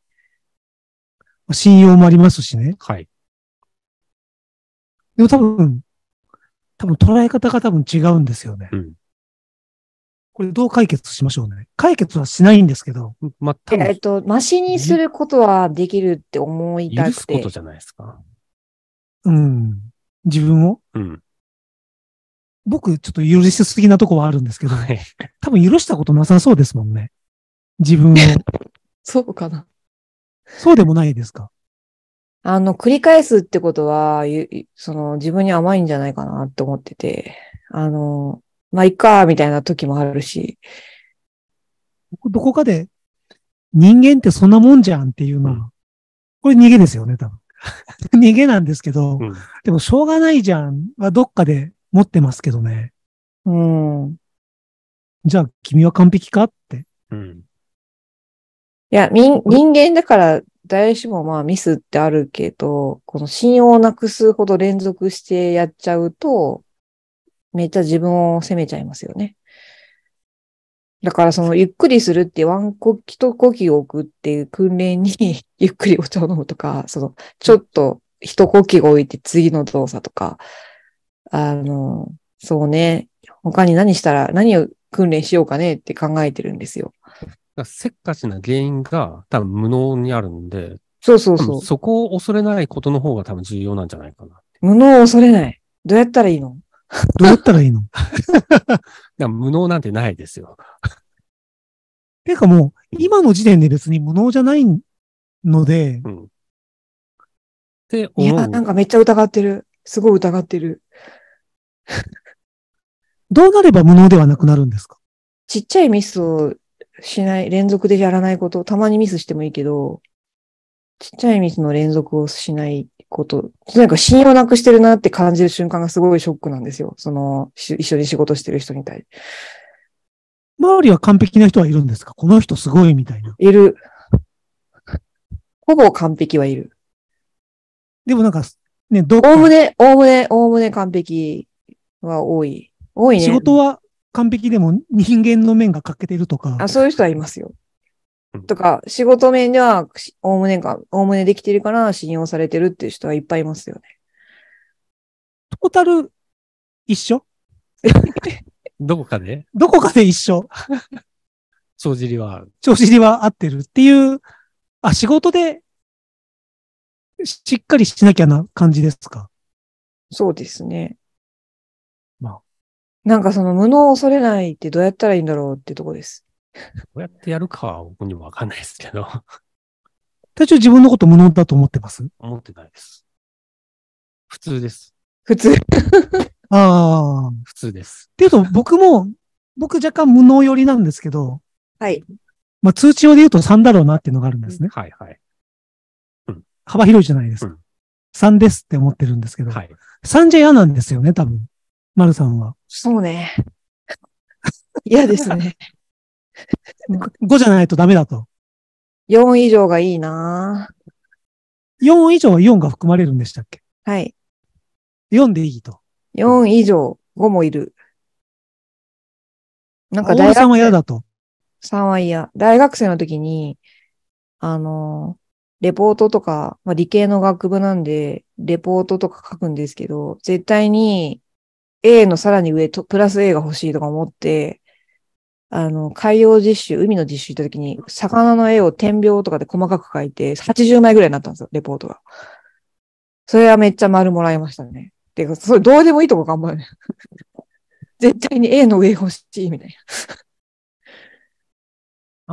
[SPEAKER 5] 信用もありますしね。はい。
[SPEAKER 1] でも多分、多分捉え方が多分違うんですよね。うん。これどう解決しましょうね。解決はしないんですけど。ま
[SPEAKER 3] あ、えっと、ましにすることはできるって思
[SPEAKER 4] いたくて。許すことじゃないですか。
[SPEAKER 1] うん。自分をうん。僕、ちょっと許しすぎなとこはあるんですけど、はい、多分許したことなさそうですもんね。自分を。そうかな。そうでもないですか
[SPEAKER 3] あの、繰り返すってことは、その、自分に甘いんじゃないかなって思ってて、あの、まあ、いっか、みたいな時もあるし。
[SPEAKER 1] どこかで、人間ってそんなもんじゃんっていうのは、うん、これ逃げですよね、多分。逃げなんですけど、うん、でも、しょうがないじゃんはどっかで持ってますけどね。うん。じゃあ、君は完璧かって。うん。や、人
[SPEAKER 3] 間だから誰しもまあミスってあるけど、この信用をなくすほど連続してやっちゃうと、めっちゃ自分を責めちゃいますよね。だからそのゆっくりするってワンコ一呼吸を置くっていう訓練に ゆっくりお茶を飲むとか、そのちょっと一呼吸置いて次の動作とか、あの、そうね、他に何したら、何を訓練しようかねって考えてるん
[SPEAKER 2] ですよ。せっかちな原因が多分無能にあるんで、そうそうそう。そこを恐れないことの方が多分重要なんじゃないかな。
[SPEAKER 3] 無能を恐れない。どうやったらいいの
[SPEAKER 2] どうやったらいいの 無能なんてないですよ。
[SPEAKER 5] ていうかもう、今の時点で別に無能じゃないので。うん、っ
[SPEAKER 4] て思う。いや、なんか
[SPEAKER 5] めっちゃ疑ってる。すごい疑ってる。
[SPEAKER 1] どうなれば無能ではなくなるんですか
[SPEAKER 3] ちっちゃいミスをしない、連続でやらないこと、たまにミスしてもいいけど、ちっちゃいミスの連続をしないこと、なんか信用なくしてるなって感じる瞬間がすごいショックなんですよ。その、一緒に仕事してる人に対して。
[SPEAKER 1] 周りは完璧な人はいるんですかこの人すごいみたいな。
[SPEAKER 3] いる。ほぼ完璧はいる。でもなんか、ね、どおおむね、おおむね、おおむね完璧は多い。多いね。仕事
[SPEAKER 1] は、完璧でも人間の面が欠けてるとか。
[SPEAKER 3] あ、そういう人はいますよ。とか、仕事面では、おおむねか、おおむねできてるから信用されてるっていう人はいっぱいいますよね。トータル、
[SPEAKER 1] 一緒
[SPEAKER 2] どこかで
[SPEAKER 1] どこかで一緒。
[SPEAKER 2] 帳尻はある。
[SPEAKER 1] 帳尻は合ってるっていう、あ、仕事で、しっかりしなきゃな感じですかそうですね。
[SPEAKER 3] なんかその無能を恐れないってどうやったらいいんだろうってとこです。
[SPEAKER 2] どうやってやるかは僕にもわかんないですけど。
[SPEAKER 1] 隊長自分のこと無能だと思
[SPEAKER 4] ってます思ってないです。普通です。
[SPEAKER 1] 普通ああ。
[SPEAKER 4] 普通です。
[SPEAKER 1] っていうと僕も、僕若干無能寄りなんですけど。はい。まあ通知用で言うと3だろうなっていうのがあるんですね。はいはい。うん。幅広いじゃないですか。うん、3ですって思ってるんですけど。はい。3じゃ嫌なんですよね、多分。まるさんは
[SPEAKER 3] そうね。嫌ですね。
[SPEAKER 1] 5じゃないとダメだと。
[SPEAKER 3] 4以上がいいな
[SPEAKER 5] 4以上は4が含まれるんでしたっけはい。?4 でいいと。4以上、5もいる。なんか大大学生さんは
[SPEAKER 1] 嫌だと。
[SPEAKER 3] 3は嫌。大学生の時に、あの、レポートとか、まあ、理系の学部なんで、レポートとか書くんですけど、絶対に A のさらに上と、プラス A が欲しいとか思って、あの、海洋実習、海の実習行った時に、魚の絵を点描とかで細かく書いて、80枚ぐらいになったんですよ、レポートが。それはめっちゃ丸もらいましたね。てか、それどうでもいいとこ頑張るね。絶対に A の上欲しい、みたいな。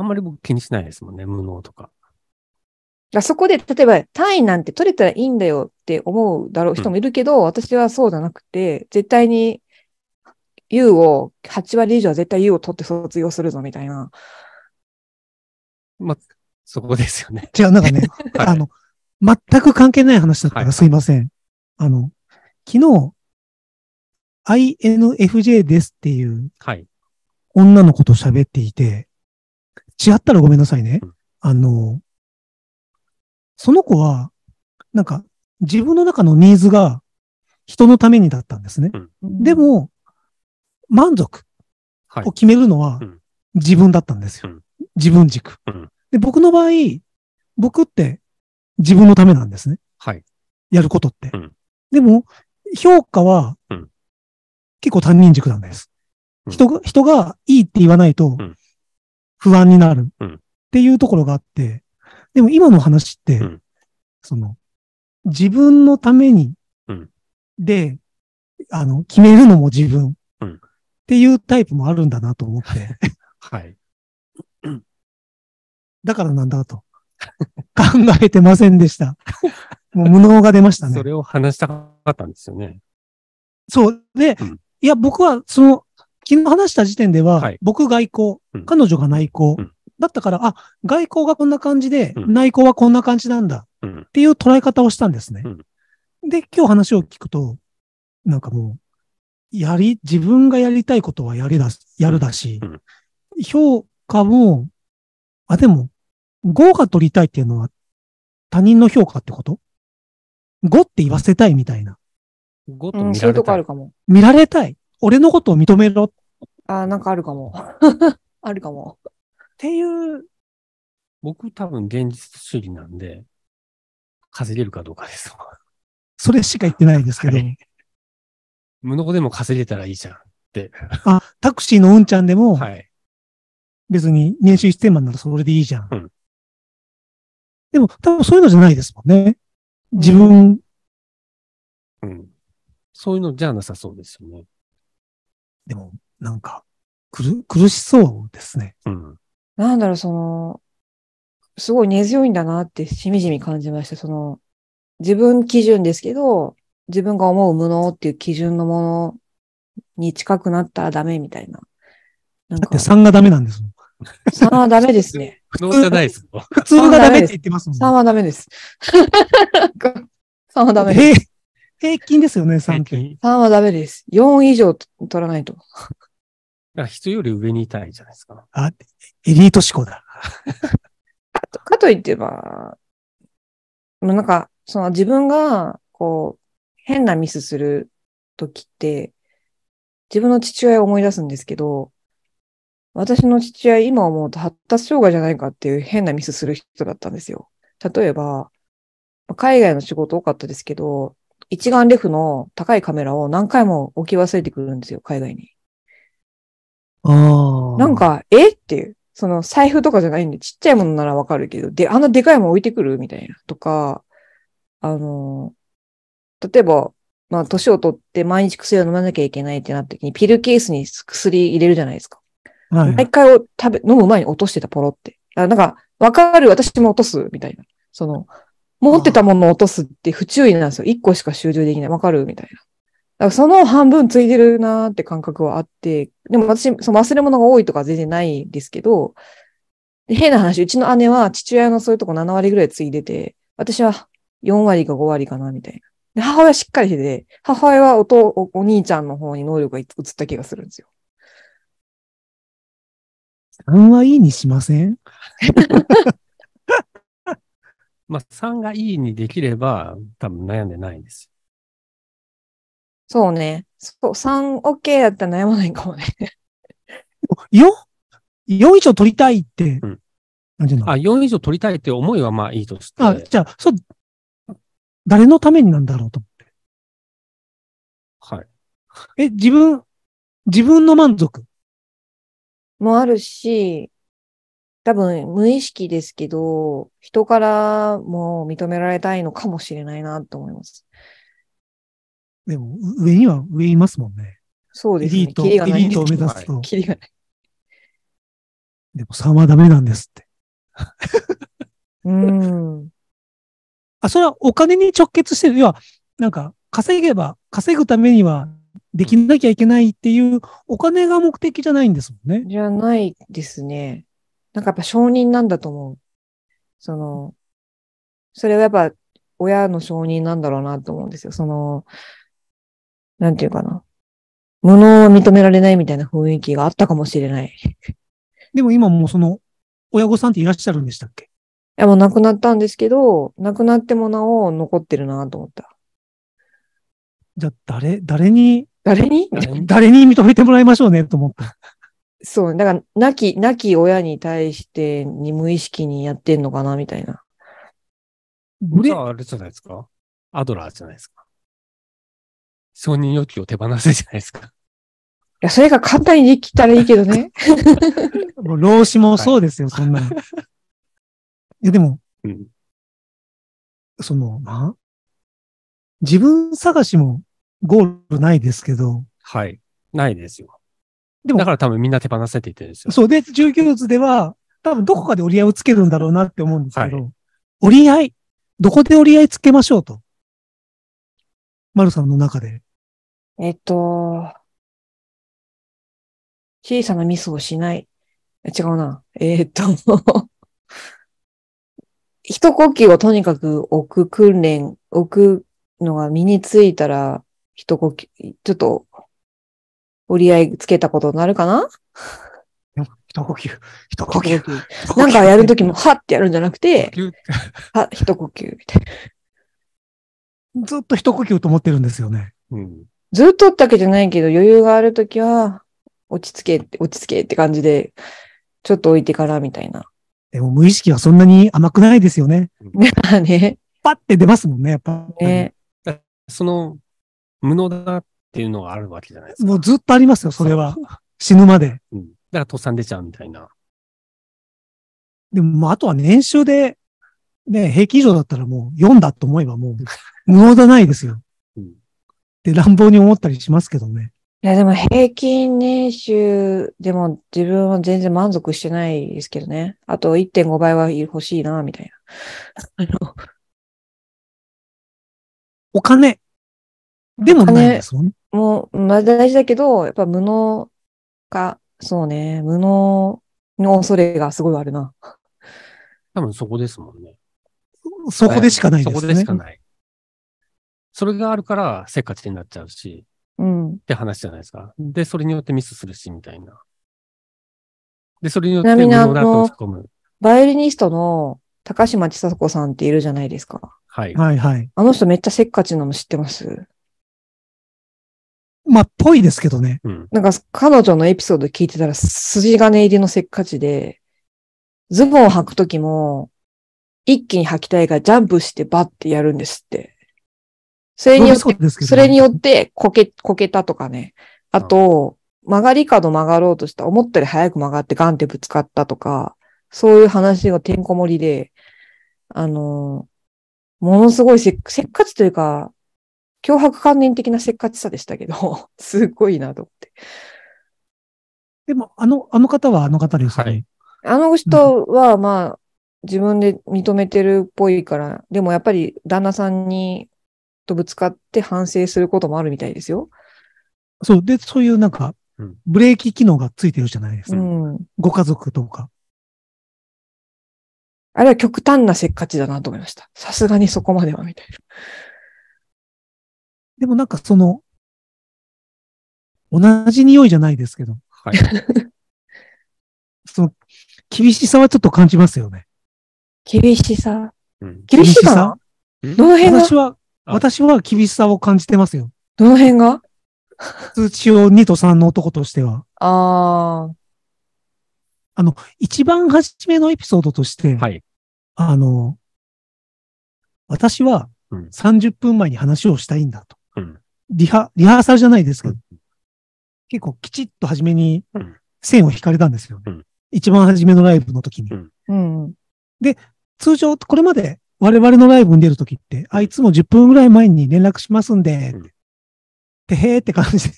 [SPEAKER 2] あんまり僕気にしないですもんね、無能とか。
[SPEAKER 3] だそこで、例えば単位なんて取れたらいいんだよって思うだろう人もいるけど、うん、私はそうじゃなくて、絶対に U を、8割以上は絶対 U を取って卒業するぞみたいな。
[SPEAKER 5] まあ、そこですよね。違う、なんかね、あの、
[SPEAKER 1] 全く関係ない話だったらすいません。はい、あの、昨日、INFJ ですっていう、はい。女の子と喋っていて、違ったらごめんなさいね。うん、あの、その子は、なんか自分の中のニーズが人のためにだったんですね。うん、でも、満足を決めるのは自分だったんですよ。うん、自分軸、うん、で。僕の場合、僕って自分のためなんですね。はい。やることって。でも、評価は結構担任軸なんです。人が、人がいいって言わないと不安になるっていうところがあって、でも今の話って、うん、その、自分のために、うん、で、あの、決めるのも自分、うん、っていうタイプもあるんだなと思って。はい。だからなんだと。考えてませんでした。もう無能が出ましたね。それ
[SPEAKER 2] を話したかったんですよね。
[SPEAKER 1] そう。で、うん、いや、僕は、その、昨日話した時点では、はい、僕外交、彼女が内交、うん、だったから、あ、外交がこんな感じで、内交はこんな感じなんだ、っていう捉え方をしたんですね。で、今日話を聞くと、なんかもう、やり、自分がやりたいことはやりだ、やるだし、評価も、あ、でも、語が取りたいっていうのは、他人の評価ってこと語って言わせたいみたいな。
[SPEAKER 5] 5と見られたい。うん、そういうとこあるかも。
[SPEAKER 1] 見られたい。俺のことを認めろ。
[SPEAKER 3] ああ、なんかあるかも。あるかも。
[SPEAKER 5] っていう、
[SPEAKER 2] 僕多分現実主義なんで、稼げるかどうかです。
[SPEAKER 5] それしか言ってないですけど。はい、
[SPEAKER 2] 無能でも稼げたらいいじゃんって。
[SPEAKER 1] あ、タクシーのうんちゃんでも、はい、別に年収1000万ならそれでいいじゃん。うん、でも多分そういうのじゃないですもんね。
[SPEAKER 5] 自分、
[SPEAKER 2] うん。うん。そういうのじゃなさそうですよね。でも、なんか、苦、
[SPEAKER 5] 苦しそうです
[SPEAKER 2] ね。うん。
[SPEAKER 3] なんだろう、その、すごい根強いんだなってしみじみ感じました。その、自分基準ですけど、自分が思う無能っていう基準のものに近くなったらダメみたいな。
[SPEAKER 1] なんかだって3がダメなんですもん。
[SPEAKER 3] 3はダメですね。
[SPEAKER 1] 普通
[SPEAKER 4] じゃないです普通がダメって言ってますもん。
[SPEAKER 3] 3はダメです。3はダメです。平均ですよね、3均。3はダメです。4以上取らないと。
[SPEAKER 2] ら人より上にいたいじゃないですか。あ、
[SPEAKER 1] エリート思考だ。
[SPEAKER 3] かといってば、なんか、その自分が、こう、変なミスするときって、自分の父親を思い出すんですけど、私の父親今思うと発達障害じゃないかっていう変なミスする人だったんですよ。例えば、海外の仕事多かったですけど、一眼レフの高いカメラを何回も置き忘れてくるんですよ、海外に。なんか、えっていう。その財布とかじゃないんで、ちっちゃいものならわかるけど、で、あんなでかいもん置いてくるみたいな。とか、あの、例えば、まあ、年を取って毎日薬を飲まなきゃいけないってなった時に、ピルケースに薬入れるじゃないですか。はい、毎回を食べ、飲む前に落としてたポロって。あなんか、わかる、私も落とす、みたいな。その、持ってたものを落とすって不注意なんですよ。一個しか集中できない。わかるみたいな。だからその半分ついてるなーって感覚はあって、でも私、その忘れ物が多いとか全然ないですけど、変な話、うちの姉は父親のそういうとこ7割ぐらいついでて、私は4割か5割かな、みたいな。で、母親はしっかりしてて、母親はおとお、お兄ちゃんの方に能力が移った気がするんですよ。
[SPEAKER 5] 3はいいにしません
[SPEAKER 2] まあ、3がいいにできれば、多分悩んでないんです
[SPEAKER 3] そうね。そう、3、OK だったら悩まないかもね。
[SPEAKER 2] 4?4 以上取りたいって、うん、何ていうのあ、4以上取りたいって思いはまあいいとして。
[SPEAKER 5] あ、じゃあ、そう、誰のためになんだろうと思って。はい。え、自分、自分の満足もあるし、
[SPEAKER 3] 多分無意識ですけど、人からも認められたいのかもしれないなと思います。
[SPEAKER 1] でも、上には上いますもんね。
[SPEAKER 5] そうですね。エリート、エリートを目指すと。がない。
[SPEAKER 1] でも3はダメなんですって。
[SPEAKER 5] うん。あ、そ
[SPEAKER 1] れはお金に直結してる。要は、なんか、稼げば、稼ぐためにはできなきゃいけないっていう、お金が目的じゃないんですもんね。じゃないですね。
[SPEAKER 3] なんかやっぱ承認なんだと思う。その、それはやっぱ親の承認なんだろうなと思うんですよ。その、なんていうかな。ものを認められないみたいな雰囲気があったかもしれない。
[SPEAKER 1] でも今もうそ
[SPEAKER 3] の、親御
[SPEAKER 1] さんっていらっしゃるんでしたっけい
[SPEAKER 3] や、もう亡くなったんですけど、亡くなってもなお残っ
[SPEAKER 1] てるなと思った。じゃあ、誰、誰に、誰に誰に認めてもらいましょうね、と思った。
[SPEAKER 3] そう、だから、亡き、亡き親に対してに無意識にやってんのかな、みたいな。
[SPEAKER 2] じゃあ、あれじゃないですかアドラーじゃないですか承認欲求を手放すじゃないです
[SPEAKER 5] か。いや、それが簡単にできたらいいけどね。老子もそうですよ、はい、そんな。いや、でも、うん、その、な、自分探しもゴールないですけど。
[SPEAKER 2] はい。ないですよ。でも、だから多分みんな手放せていてるんですよ。
[SPEAKER 1] そう。で、19図では、多分どこかで折り合いをつけるんだろうなって思うんですけど、はい、折り合い、どこで折り合い
[SPEAKER 5] つけましょうと。ルさんの中で。えっと、小さなミスをしない。違うな。
[SPEAKER 3] えっと 一呼吸をとにかく置く訓練、置くのが身についたら、一呼吸、ちょっと、折り合いつけたことになるかな
[SPEAKER 1] 一呼吸、一呼吸。なんかやるとき
[SPEAKER 3] も、はってやるんじゃなくて、は、一呼吸みたい
[SPEAKER 1] な。ずっと一呼吸と思ってるんですよね。うん。
[SPEAKER 3] ずっとったわけじゃないけど、余裕があるときは、落ち着け、落ち着けって感じで、ちょっと置いてか
[SPEAKER 2] らみたいな。
[SPEAKER 1] でも無意識はそんなに甘くないですよね。ね。パッて出ますもんね、やっぱ。ね。
[SPEAKER 2] その、無能だっていうのがあるわけじゃないですか。もうずっとありますよ、それは。死ぬまで。うん。だからとっさん出ちゃうみたいな。
[SPEAKER 1] でも、あとは年収で、ね、平均以上だったらもう4だと思えばもう、無能じゃないですよ。って乱暴に思ったりしますけどね。
[SPEAKER 3] いや、でも平均年収でも自分は全然満足してないですけどね。あと1.5倍は欲しいな、みたいな。あの、お金でもないですもんね。もう、まあ大事だけど、やっぱ無能か、そうね、無能の恐れがすごいあるな。
[SPEAKER 2] 多分そこですもんね。そこでしかないですね。そこでしかない。それがあるからせっかちになっちゃうし、うん。って話じゃないですか。で、それによってミスするし、みたいな。で、それによって無と込
[SPEAKER 4] む。
[SPEAKER 3] バイオリニストの高島千里子さんっているじゃないですか。
[SPEAKER 2] はい。
[SPEAKER 4] はいはい。
[SPEAKER 1] あ
[SPEAKER 3] の人めっちゃせっかちなの知ってます
[SPEAKER 1] まあ、ぽいですけどね。うん、
[SPEAKER 3] なんか、彼女のエピソード聞いてたら、筋金入りのせっかちで、ズボンを履くときも、一気に履きたいがジャンプしてバッてやるんですって。
[SPEAKER 5] それによって、それによ
[SPEAKER 3] って、こけ、こけたとかね。あと、曲がり角曲がろうとしたら、思ったより早く曲がってガンってぶつかったとか、そういう話がてんこ盛りで、あの、ものすごいせせっかちというか、脅迫観念的なせっかちさでしたけど、すごいなと思って。
[SPEAKER 1] でも、あの、あの方はあの方ですね。はい、
[SPEAKER 3] あの人は、まあ、自分で認めてるっぽいから、でもやっぱり旦那さんにとぶつかって反省することもあるみたいですよ。
[SPEAKER 1] そう。で、そういうなんか、ブレーキ機能がついてるじゃないですか。うん、ご家族とか。
[SPEAKER 5] あれは極端なせっかちだなと思いました。さすがにそこまではみたいな。でもなんかその、同じ匂いじゃないですけど。はい。その、厳
[SPEAKER 1] しさはちょっと感じますよね。厳しさ。うん、厳しさ
[SPEAKER 4] どの辺が私
[SPEAKER 1] は、私は厳しさを感じてますよ。どの辺が通知を2と3の男としては。ああ。あの、一番初めのエピソードとして、はい。あの、私は30分前に話をしたいんだと。うん、リハ、リハーサルじゃないですけど、うん、結構きちっと初めに線を引かれたんですよね。うん、一番初めのライブの時に。で、通常、これまで我々のライブに出るときって、あいつも10分ぐらい前に連絡しますんで、うん、てへーって感じで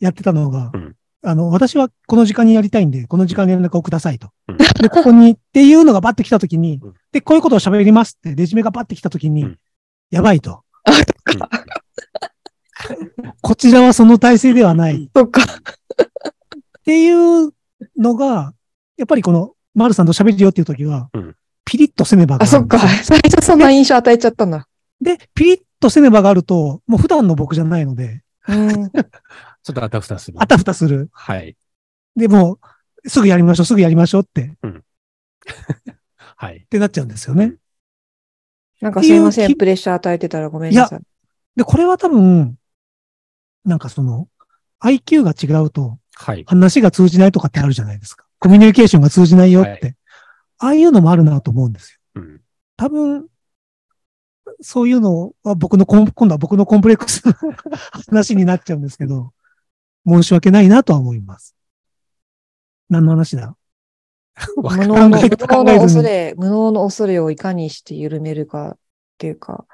[SPEAKER 1] やってたのが、うん、あの、私はこの時間にやりたいんで、この時間に連絡をくださいと。うん、で、ここに、っていうのがバッて来たときに、で、こういうことを喋りますって、レジュメがバッて来たときに、やばいと。こちらはその体制ではない。とっか。っていうのが、やっぱりこの、丸さんと喋るよっていう時は、うん、ピリッと攻めばがある。あ、そっか。最初そんな印象与えちゃったんだ。で、ピリッと攻めばがあると、もう普段の僕じゃないので。うん、ちょ
[SPEAKER 2] っとあたふたする。あ
[SPEAKER 1] たふたする。はい。でも、すぐやりましょう、すぐやりましょうって。うん。はい。ってなっちゃうんですよね。なんかすいません、
[SPEAKER 3] プレッシャー与えてたらごめんなさい。いや、
[SPEAKER 1] で、これは多分、なんかその、IQ が違うと、はい。話が通じないとかってあるじゃないですか。コミュニケーションが通じないよって。はい、ああいうのもあるなと思うんですよ。うん、多分、そういうのは僕の今度は僕のコンプレックス話になっちゃうんですけど、申し訳ないなとは思います。何の話だ無能の恐
[SPEAKER 3] れ、無能の恐れをいかにして緩めるかっていうか。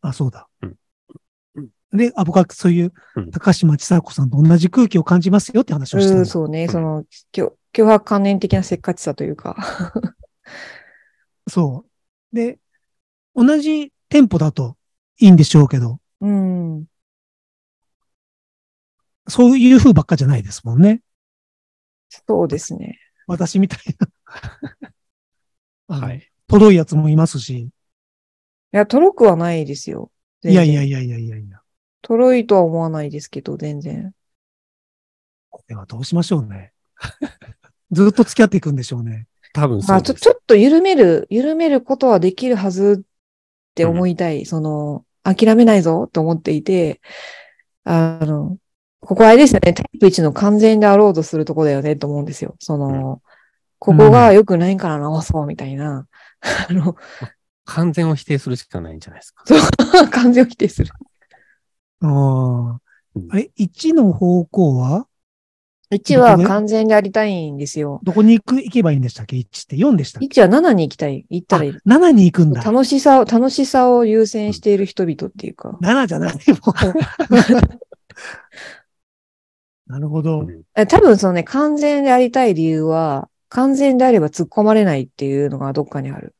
[SPEAKER 1] あ、そうだ。うん、で、あ、僕はそういう、高島千佐子さんと同じ空気を感じますよって話をしてる、うん、そ
[SPEAKER 3] うね、その、今日、脅迫観念的なせっかちさというか
[SPEAKER 1] そう。
[SPEAKER 3] で、
[SPEAKER 5] 同じ店舗だといいんでしょうけど。うん。そういう風ばっかじゃないですもんね。そうですね。
[SPEAKER 1] 私みたいな はい。とろいやつもいますし。い
[SPEAKER 3] や、とろくはないですよ。
[SPEAKER 1] いやいやいやいやいやいや。
[SPEAKER 3] とろいとは思わないですけど、全然。
[SPEAKER 1] これはどうしましょうね。ずっと付き合っていくんでしょうね。多分そうまあちょ、
[SPEAKER 3] ちょっと緩める、緩めることはできるはずって思いたい。うん、その、諦めないぞと思っていて、あの、ここあれですよね、タイプ1の完全であろうとするとこだよねと思うんですよ。その、ここが良くないから直そうみたいな。あの、
[SPEAKER 2] 完全を否定するしかないんじゃないですか。そ
[SPEAKER 1] う、完全を否定する。ああ。あれ、1の方向は1は完
[SPEAKER 3] 全でありたいんですよ。
[SPEAKER 1] どこに行く行けばいいんでしたっけ ?1 って4でしたっけ ?1 は7に行きたい。行ったらいい。
[SPEAKER 3] 7に行くんだ。楽しさを、楽しさを優先している人々っていうか。7じゃない、も
[SPEAKER 1] なるほど。
[SPEAKER 3] 多分そのね、完全でありたい理由は、完全であれば突っ込まれないっていうのがどっかにある。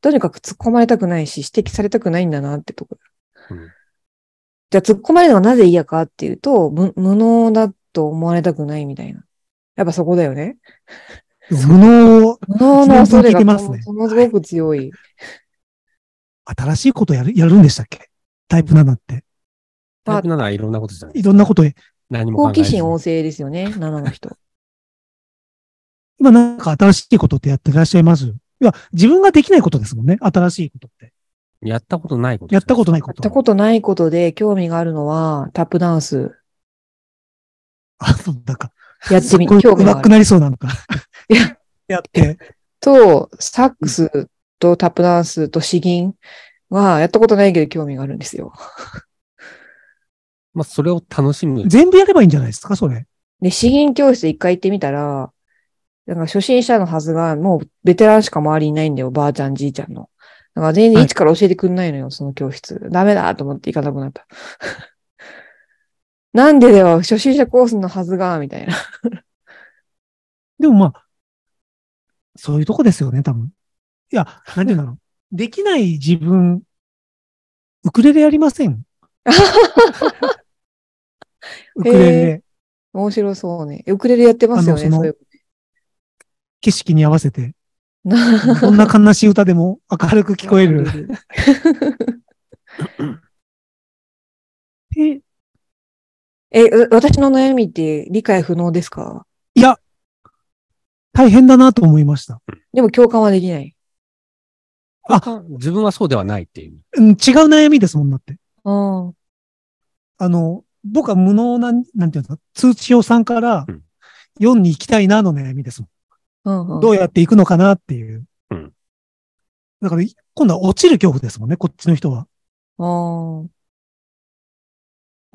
[SPEAKER 3] とにかく突っ込まれたくないし、指摘されたくないんだなってとこ。うん、じゃあ突っ込まれるのがなぜ嫌かっていうと、無能だと思われたくないみたいな。やっぱそこだよね。
[SPEAKER 1] 無能、無能の恐れがも
[SPEAKER 3] のすごく強い。
[SPEAKER 1] 新しいことやる、やるんでしたっけタイプ7って。
[SPEAKER 3] タイプ7
[SPEAKER 2] はいろんなことじゃないいろんなこと何も
[SPEAKER 3] 好奇心旺盛ですよね、7の人。
[SPEAKER 1] 今なんか新しいことってやってらっしゃいますいや、自分ができないことですもんね、新しいことって。
[SPEAKER 2] やったことないこと。やったことないこ
[SPEAKER 1] と。
[SPEAKER 3] やったことないことで興味があるのはタップダンス あの、なんか、やってみ、興味がうまくな
[SPEAKER 5] りそう
[SPEAKER 1] なの
[SPEAKER 3] か。いや、やって。と、サックスとタップダンスと詩吟は、やったことないけど興味があるんですよ。
[SPEAKER 2] まあ、それを楽しむ。全部やればいいんじゃないですか、そ
[SPEAKER 3] れ。で、詩吟教室一回行ってみたら、なんか初心者のはずが、もうベテランしか周りにいないんだよ、ばあちゃん、じいちゃんの。だから全然一から教えてくんないのよ、はい、その教室。ダメだと思って行かなくなった。なんででは初心者コースのはずが、みたいな。
[SPEAKER 1] でもまあ、そういうとこですよね、多分。いや、何でだろうのできない自分、ウクレレやりません ウクレレ。
[SPEAKER 3] 面白そうね。ウクレレやってますよね、そそう
[SPEAKER 1] 景色に合わせて。こんな悲しい歌でも明るく聞こえる。で、
[SPEAKER 3] え、私の悩みって理解不能ですか
[SPEAKER 5] いや、
[SPEAKER 1] 大変だなと思いました。
[SPEAKER 2] でも共感はできない。あ、自分はそうではないっていう。
[SPEAKER 1] うん、違う悩みですもんだって。うん。あの、僕は無能な、なんていうんですか、通知表さんから4に行きたいなの悩みですも
[SPEAKER 5] ん。うん、うん、どうやっ
[SPEAKER 1] て行くのかなっていう。うん。だから、今度は落ちる恐怖ですもんね、こっちの人は。
[SPEAKER 5] ああ。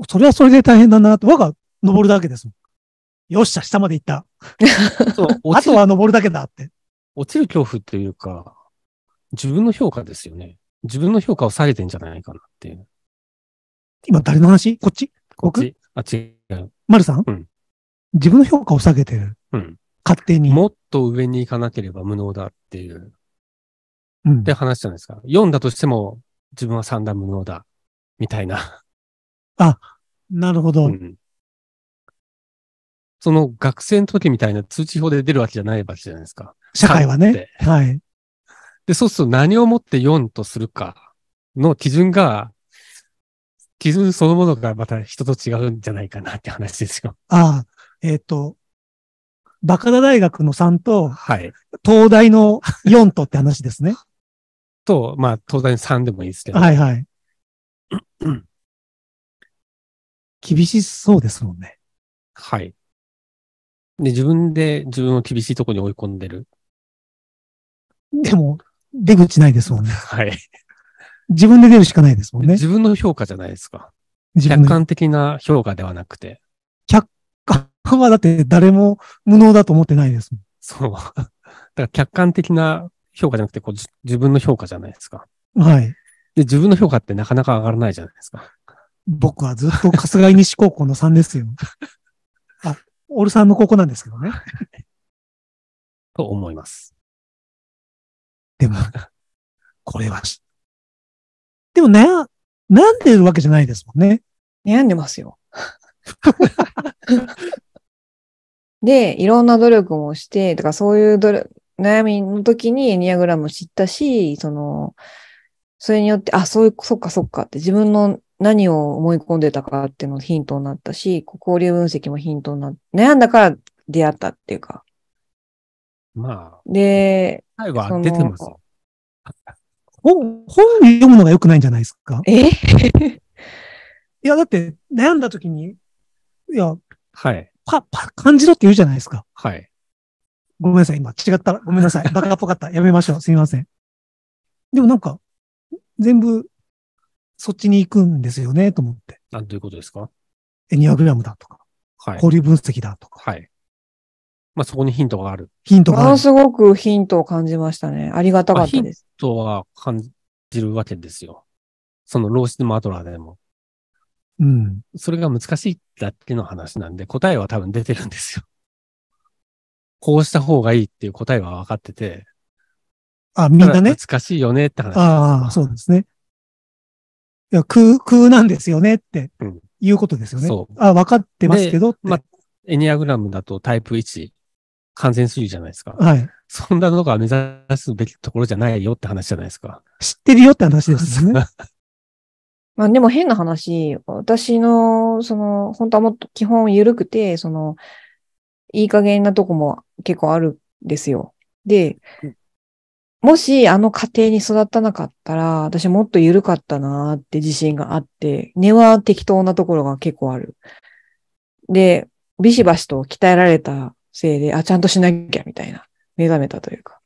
[SPEAKER 1] それはそれで大変だなと、我が登るだけです。
[SPEAKER 2] よっしゃ、下まで行った。そうあとは登るだけだって。落ちる恐怖というか、自分の評価ですよね。自分の評価を下げてんじゃないかなっていう。今誰の話こっちこっちあ、違う。丸さんうん。
[SPEAKER 1] 自分の評価を下げてる。
[SPEAKER 2] うん。勝手に。もっと上に行かなければ無能だっていう。うん。って話じゃないですか。4だとしても、自分は3だ無能だ。みたいな。あ、なるほど。うん、その学生の時みたいな通知表で出るわけじゃないわけじゃないですか。社会はね。はい。で、そうすると何をもって4とするかの基準が、基準そのものがまた人と違うんじゃないかなって話ですよ。
[SPEAKER 1] ああ、えっ、ー、と、バカダ大学の3と、はい、東大の4とって話ですね。
[SPEAKER 2] と、
[SPEAKER 5] まあ、東大の3でもいいですけど。はいはい。厳しそうですもんね。はい。で、自分で自分
[SPEAKER 2] を厳しいとこに追い込んでる。
[SPEAKER 5] でも、出口ないですもんね。は
[SPEAKER 2] い。自分で出るしかないですもんね。自分の評価じゃないですか。客観的な評価ではなくて。
[SPEAKER 1] 客観はだって誰も無能だと思ってないで
[SPEAKER 2] すもん。そう。だから客観的な評価じゃなくてこう、自分の評価じゃないですか。はい。で、自分の評価ってなかなか上がらないじゃないですか。
[SPEAKER 1] 僕はずっと春日井西高校の3ですよ。あ、オルさんの高校なんですけどね。
[SPEAKER 4] と思います。でも、これは、
[SPEAKER 5] でも悩、悩んでるわけじゃないですもんね。悩んでま
[SPEAKER 3] すよ。で、いろんな努力もして、だからそういう悩みの時にエニアグラム知ったし、その、それによって、あ、そういう、そっかそっかって自分の何を思い込んでたかっていうのヒントになったし、交流分析もヒントになった。悩んだから出会ったっていうか。
[SPEAKER 4] まあ。で、最後は出てます。
[SPEAKER 1] 本、本読むのが良くないんじゃないですかえ いや、だって悩んだ時に、いや、はい。パ、パ、感じろって言うじゃないですか。はい。ごめんなさい、今。違った。ごめんなさい。バカっぽかった。やめましょう。すみません。でもなんか、全部そっちに行くんですよね、と思っ
[SPEAKER 2] て。なんということですか
[SPEAKER 1] エニアグラムだとか、はい、交流分析だと
[SPEAKER 2] か。はい。まあ、そこにヒントがある。ヒントがある。ものす
[SPEAKER 3] ごくヒントを感じましたね。ありがたかったで
[SPEAKER 2] す。ヒントは感じるわけですよ。その、老子でもマトラーでも。うん。それが難しいだけの話なんで、答えは多分出てるんですよ。こうした方がいいっていう答えは分かってて。
[SPEAKER 4] あ、みんなね。
[SPEAKER 2] 難しいよねって話。あ
[SPEAKER 1] あ、そうですね。いや空、空なんですよねっていうことですよね。うん、そう。あ、分かってますけどま
[SPEAKER 2] あ、エニアグラムだとタイプ1、完全主義じゃないですか。はい。そんなのが目指すべきところじゃないよって話じゃないですか。
[SPEAKER 1] 知ってるよって話ですね。
[SPEAKER 3] まあでも変な話、私の、その、本当はもっと基本緩くて、その、いい加減なとこも結構あるんですよ。で、もしあの家庭に育たなかったら、私もっと緩かったなーって自信があって、根は適当なところが結構ある。で、ビシバシと鍛えられたせいで、あ、ちゃんとしなきゃみたいな、目覚めたというか。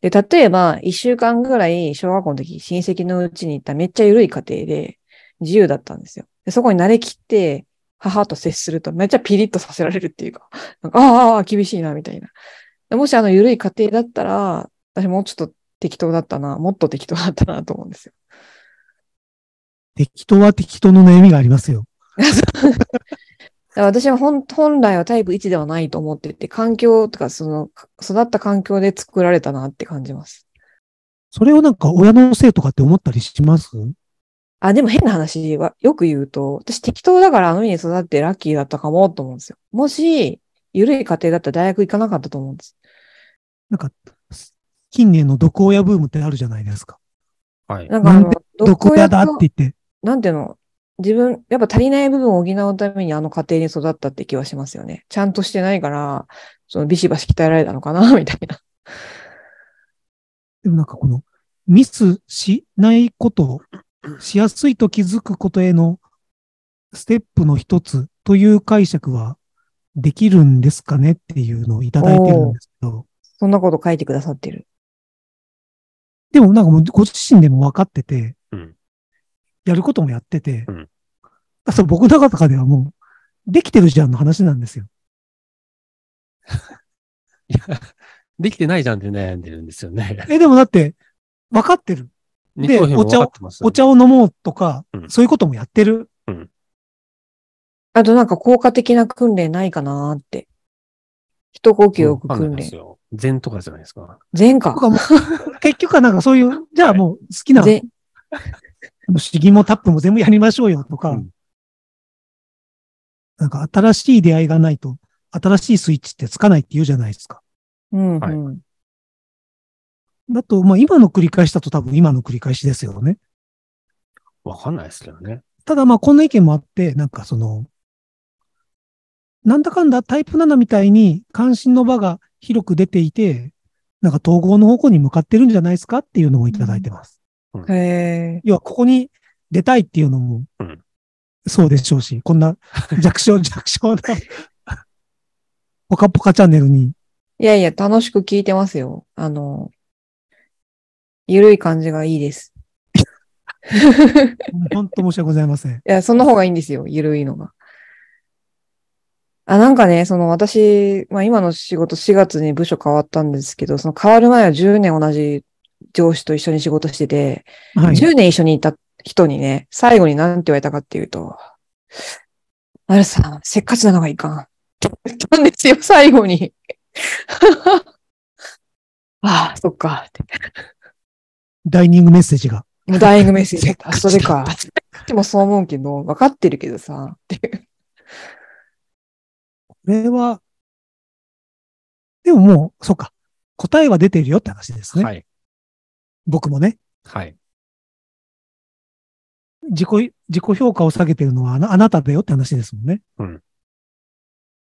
[SPEAKER 3] で、例えば、一週間ぐらい小学校の時、親戚のうちに行っためっちゃ緩い家庭で、自由だったんですよ。でそこに慣れきって、母と接するとめっちゃピリッとさせられるっていうか、なんかああ、厳しいな、みたいな。もしあの緩い家庭だったら、私もうちょっと適当だったな、もっと適当だったなと思うんです
[SPEAKER 1] よ。適当は適当の悩みがありますよ。
[SPEAKER 3] 私は本本来はタイプ1ではないと思ってて、環境とかその育った環境で作られたなって感じます。
[SPEAKER 1] それをなんか親のせいとかって思ったりします
[SPEAKER 3] あ、でも変な話は、よく言うと、私適当だからあの家に育ってラッキーだったかもと思うんですよ。もし、緩い家庭だったら大学行かなかったと思うんで
[SPEAKER 1] す。なんか、近年の毒親ブームってあるじゃないですか。
[SPEAKER 4] はい。なんかあの、毒親だって言って。
[SPEAKER 3] なんていうの自分、やっぱ足りない部分を補うためにあの家庭に育ったって気はしますよね。ちゃんとしてないから、そのビシバシ鍛えられ
[SPEAKER 1] たのかな、みたいな。でもなんかこの、ミスしないことしやすいと気づくことへのステップの一つという解釈はできるんですかねっていうのをいただいてるんで
[SPEAKER 3] すけど。そんなこと書いてくださってる。
[SPEAKER 1] でもなんかもうご自身でも分かってて、うん、やることもやってて、うん、そう僕の中ではもう、できてるじゃんの話なんですよ。
[SPEAKER 2] いや、できてないじゃんって悩んでるんですよね。え、でもだ
[SPEAKER 1] って、分かってる。で、お茶を、お茶を飲もうとか、うん、そういうこともやってる。
[SPEAKER 4] うん。
[SPEAKER 3] あとなんか効果的な訓練ないかなって。一呼吸置く訓練。
[SPEAKER 2] 禅とかじゃないですか。
[SPEAKER 1] 禅か。結局はなんかそういう、じゃあもう好きな、詩吟もタップも全部やりましょうよとか、うん、なんか新しい出会いがないと、新しいスイッチってつかないって言うじゃないですか。うん、うんはい、だと、まあ今の繰り返しだと多分今の繰り返し
[SPEAKER 2] ですよね。わかんないですけどね。
[SPEAKER 1] ただまあこんな意見もあって、なんかその、なんだかんだタイプ7みたいに関心の場が広く出ていて、なんか統合の方向に向かってるんじゃないですかっていうのをいただいてます。うん、へ要は、ここに出たいっていうのも、そうでしょうし、こんな 弱小弱小なポカポカチャンネルに。いや
[SPEAKER 3] いや、楽しく聞いてますよ。あの、ゆるい感じがいいです。
[SPEAKER 1] 本当申し訳ございません。いや、
[SPEAKER 3] その方がいいんですよ。ゆるいのが。あ、なんかね、その私、まあ今の仕事4月に部署変わったんですけど、その変わる前は10年同じ上司と一緒に仕事してて、はい、10年一緒にいた人にね、最後に何て言われたかっていうと、あれさん、せっかちなのがいいかん。って言ったんですよ、最後に。
[SPEAKER 5] ああ、そっか。
[SPEAKER 3] ダイニングメッセ
[SPEAKER 5] ージが。ダイニングメッセージ。それか。
[SPEAKER 3] でもそう思うけど、分かってるけどさ、っていう。
[SPEAKER 5] れは、でももう、そうか。答えは出ているよって話ですね。はい。僕もね。はい。
[SPEAKER 1] 自己、自己評価を下げてるのはあなあなただよって話で
[SPEAKER 2] すもんね。う
[SPEAKER 4] ん。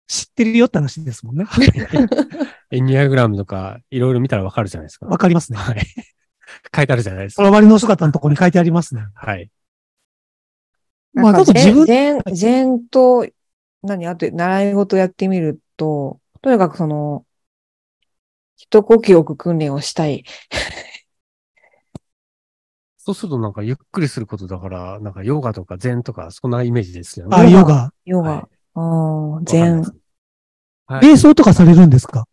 [SPEAKER 1] 知ってるよって話ですもんね。
[SPEAKER 2] エニアグラムとか、いろいろ見たらわかるじゃないですか。わかりますね。はい。書いてあるじゃないですか。のりの
[SPEAKER 1] 姿のところに書いてありますね。はい。ま
[SPEAKER 3] あ、ちょっと自分。禅、と何、あと、習い事やってみると、とにかくその、一呼吸置く訓練をしたい。
[SPEAKER 2] そうするとなんかゆっくりすることだから、なんかヨガとか禅とか、そんなイメージですよね。あ、ヨガ。
[SPEAKER 5] ヨガ。はい、禅。はい、瞑想とかされるんですか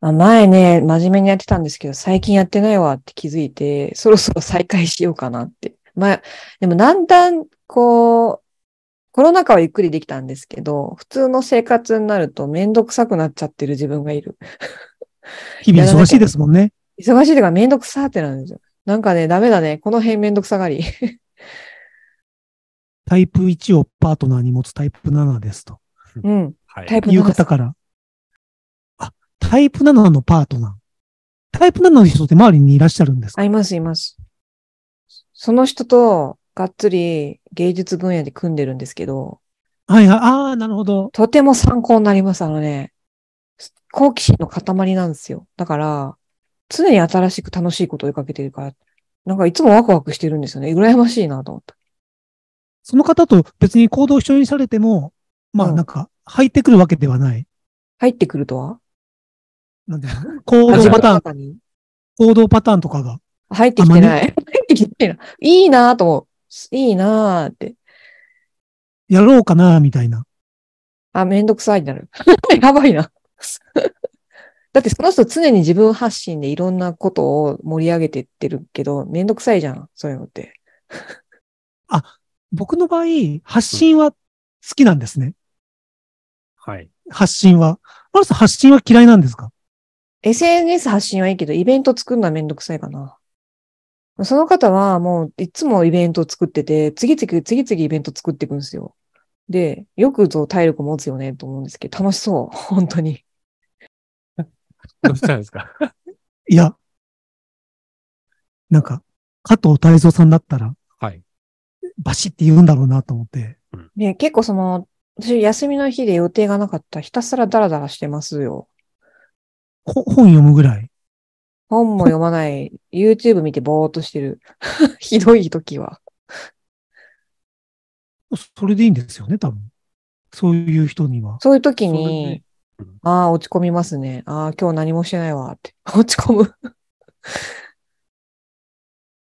[SPEAKER 3] あ前ね、真面目にやってたんですけど、最近やってないわって気づいて、そろそろ再開しようかなって。まあ、でもだんだん、こう、コロナ禍はゆっくりできたんですけど、普通の生活になるとめんどくさくなっちゃってる自分がいる。
[SPEAKER 1] 日々忙しいですもんね。
[SPEAKER 3] 忙しいとかめんどくさってなんですよ。なんかね、ダメだね。この辺めんどくさがり。
[SPEAKER 1] タイプ1をパートナーに持つタイプ7ですと。
[SPEAKER 3] うん。はい、タイプ7。いう方
[SPEAKER 1] から。あ、タイプ7のパートナー。タイプ7の人って周りにいらっしゃるんです
[SPEAKER 3] かいます、います。その人とがっつり芸術分野で組んでるんですけど、はいはい、ああ、なるほど。とても参考になります。あのね、好奇心の塊なんですよ。だから、常に新しく楽しいことを追いかけてるから、なんかいつもワクワ
[SPEAKER 1] クしてるんですよね。羨ましいなと思った。その方と別に行動一緒にされても、まあなんか入ってくるわけではない。うん、入ってくるとは
[SPEAKER 3] なんで、行動パターン。
[SPEAKER 1] 行動パターンとかが。入ってきてない。入ってきてない
[SPEAKER 3] いいなと思う。いいなーって。
[SPEAKER 1] やろうかなーみたいな。
[SPEAKER 3] あ、めんどくさいになる。やばいな。だってその人常に自分発信でいろんなことを盛り上げてってるけど、めんどくさいじゃん、
[SPEAKER 1] そういうのって。あ、僕の場合、発信は好きなんですね。はい。発信は。マルさん発信は嫌いなんですか
[SPEAKER 3] ?SNS 発信はいいけど、イベント作るのはめんどくさいかな。その方はもういつもイベントを作ってて、次々次々イベント作っていくんですよ。で、よくぞ体力持つよねと思うんですけど、楽しそう、本当に。
[SPEAKER 5] どうし
[SPEAKER 4] たんですか
[SPEAKER 5] いや、なんか、加藤泰
[SPEAKER 1] 造さんだったら、はい。バシって言うんだろうなと思って。
[SPEAKER 3] ね、結構その、私休みの日で予定がなかったひたすらダラダラしてますよ。
[SPEAKER 1] 本読むぐらい
[SPEAKER 3] 本も読まない、YouTube 見てぼーっとしてる。
[SPEAKER 1] ひどい時は。それでいいんですよね、多分。そういう人には。
[SPEAKER 3] そういう時に、ああ、落ち込みますね。ああ、今日何
[SPEAKER 2] もし
[SPEAKER 5] てないわって。落ち込む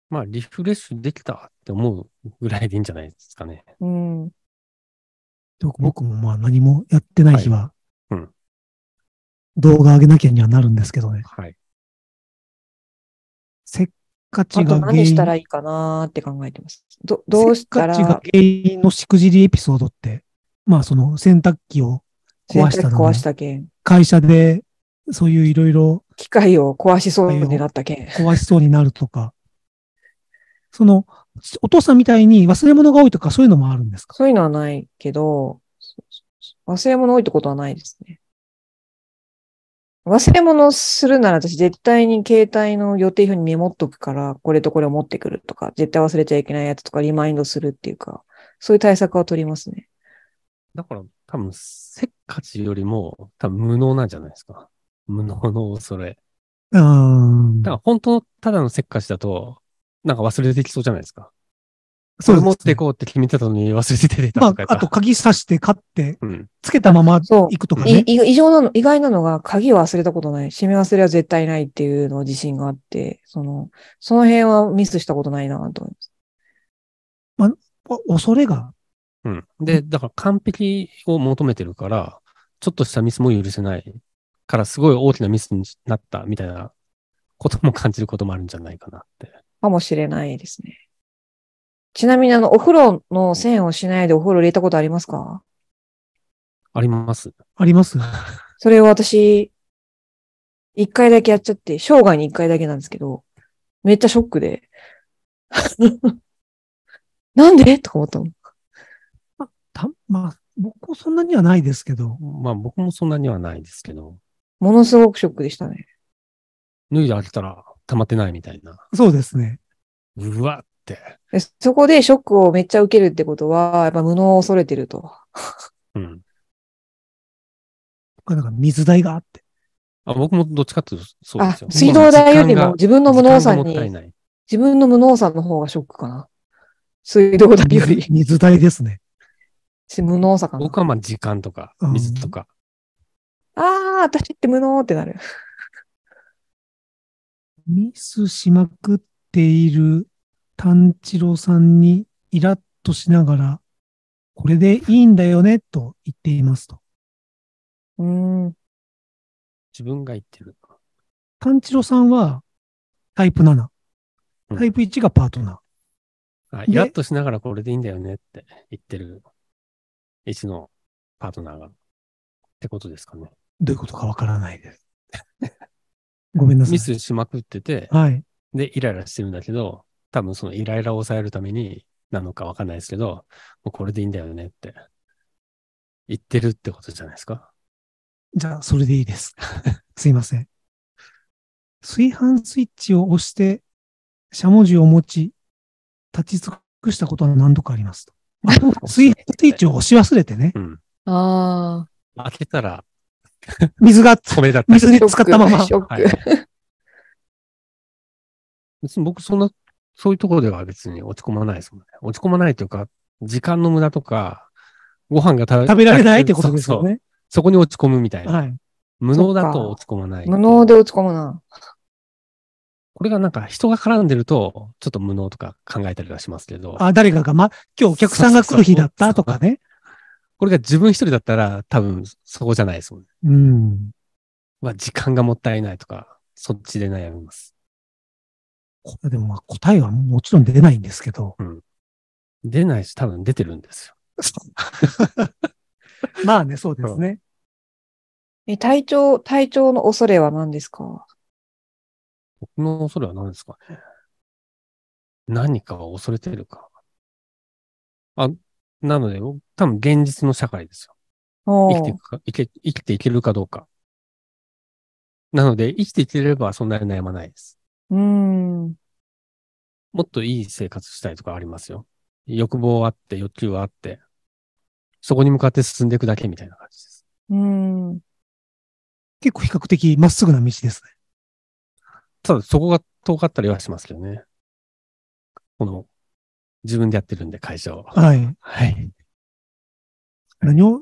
[SPEAKER 2] まあ、リフレッシュできたって思うぐらいでいいんじゃないですかね。
[SPEAKER 5] うん。僕もまあ何もやってない日は、はい、うん。動画上げなきゃにはなるんですけどね。はい。せっかちが原因。何したらいい
[SPEAKER 3] かなって考えてます。ど、どうしたら。せっかちが原因の
[SPEAKER 1] しくじりエピソードって、まあその洗濯機を壊したの、壊した件。会社でそういういろいろ。機
[SPEAKER 3] 械を壊しそうになった件。
[SPEAKER 1] 壊しそうになるとか。その、お父さんみたいに忘れ物が多いとかそういうのもあるんです
[SPEAKER 3] かそういうのはないけど、忘れ物多いってことはないですね。忘れ物するなら私絶対に携帯の予定表にメモっとくから、これとこれを持ってくるとか、絶対忘れちゃいけないやつとかリマインドするっていうか、そういう対策は取りますね。
[SPEAKER 2] だから多分、せっかちよりも多分無能なんじゃないですか。無能の恐れ。
[SPEAKER 4] うん。
[SPEAKER 2] だから本当、ただのせっかちだと、なんか忘れてきそうじゃないですか。そう持ってこうって決めてたのに忘れててたまあ、あと鍵さして買って、つけたまま行くとかね。
[SPEAKER 3] 異常なの、意外なのが、鍵忘れたことない。締め忘れは絶対ないっていうの自信があって、その、その辺はミスしたことないな
[SPEAKER 1] と思います。まあ、恐れが。
[SPEAKER 2] うん。で、だから完璧を求めてるから、ちょっとしたミスも許せない。から、すごい大きなミスになったみたいなことも感じることもあるんじゃないかなって。
[SPEAKER 3] かもしれないですね。ちなみにあの、お風呂の栓をしないでお風呂入れたことありますか
[SPEAKER 5] あります。あります。
[SPEAKER 3] それを私、一回だけやっちゃって、生涯に一回だけなんですけど、めっちゃショックで。
[SPEAKER 1] なんでとか思ったの。まあ、た、まあ、僕もそんなにはないですけど。
[SPEAKER 2] まあ、僕もそんなにはないですけど。
[SPEAKER 1] ものすごくショックでしたね。
[SPEAKER 2] 脱いで開けたら溜まってないみたいな。そうですね。うわっ。
[SPEAKER 3] そこでショックをめっちゃ受けるってことは、やっぱ無能を恐れてると。
[SPEAKER 4] う
[SPEAKER 2] ん。
[SPEAKER 1] なんか水代があって。
[SPEAKER 2] あ僕もどっちかっていうとそうですよ。水道代よりも自分の無能さに、
[SPEAKER 1] 自分の無能さの方
[SPEAKER 3] がショックかな。水道代より。水
[SPEAKER 2] 代ですね。無能さかな。僕はまあ時間とか、水とか。
[SPEAKER 3] うん、ああ、私って無能ってなる。
[SPEAKER 1] ミスしまくっている炭治郎さんにイラッとしながら、これでいいんだよね、
[SPEAKER 5] と言っていますと。うん。自分が言ってる。炭治郎さんはタイプ7。タイプ1がパートナ
[SPEAKER 2] ー。うん、イラッとしながらこれでいいんだよねって言ってる1のパートナーが。ってことですかね。
[SPEAKER 4] どういうことかわからないです。ごめんなさい。ミ
[SPEAKER 2] スしまくってて、はい。で、イライラしてるんだけど、多分そのイライラを抑えるためになのかわかんないですけど、もうこれでいいんだよねって言ってるってことじゃないですか。
[SPEAKER 1] じゃあ、それでいいです。すいません。炊飯スイッチを押して、しゃもじを持ち、立ち尽くしたことは何度かありますと。炊 飯スイッチを押し忘れてね。
[SPEAKER 2] うん、
[SPEAKER 5] ああ。開けたら、水が、水にかったまま。はい、
[SPEAKER 2] 僕、そんなそういうところでは別に落ち込まないですもんね。落ち込まないというか、時間の無駄とか、ご飯が食べられないってことですよね。そこに落ち込むみたいな。
[SPEAKER 4] はい、無能だと
[SPEAKER 2] 落ち込まない。無
[SPEAKER 4] 能
[SPEAKER 1] で落ち込むな。
[SPEAKER 2] これがなんか人が絡んでると、ちょっと無能とか考えたりはしますけど。あ、誰かが、ま、今日お客さんが来る日だったとかね。これが自分一人だったら多分そこじゃないですもんね。
[SPEAKER 1] うん。
[SPEAKER 2] は時間がもったいないとか、そっちで悩みます。
[SPEAKER 1] これでもまあ答えはもちろん出
[SPEAKER 2] ないんですけど。うん、出ないし、多分出てるんですよ。
[SPEAKER 3] ま
[SPEAKER 2] あね、そう
[SPEAKER 4] ですね。
[SPEAKER 3] え、体調、体調の恐れは何で
[SPEAKER 5] すか
[SPEAKER 4] 僕の恐れは何ですかね。何
[SPEAKER 5] かを恐れてるか。あ、なので、多分現実の社会ですよ。生きていくか生き、生きていけるかどうか。なの
[SPEAKER 2] で、生きていければそんなに悩まないです。
[SPEAKER 4] うん。
[SPEAKER 2] もっといい生活したいとかありますよ。欲望あって、欲求はあって、そこに向かって進んでいくだけみたいな感じです。
[SPEAKER 5] うん。結構比較的まっすぐな道ですね。ただそこが遠かったりはしますけどね。この、自分でやってるんで、会社を。はい。はい。何を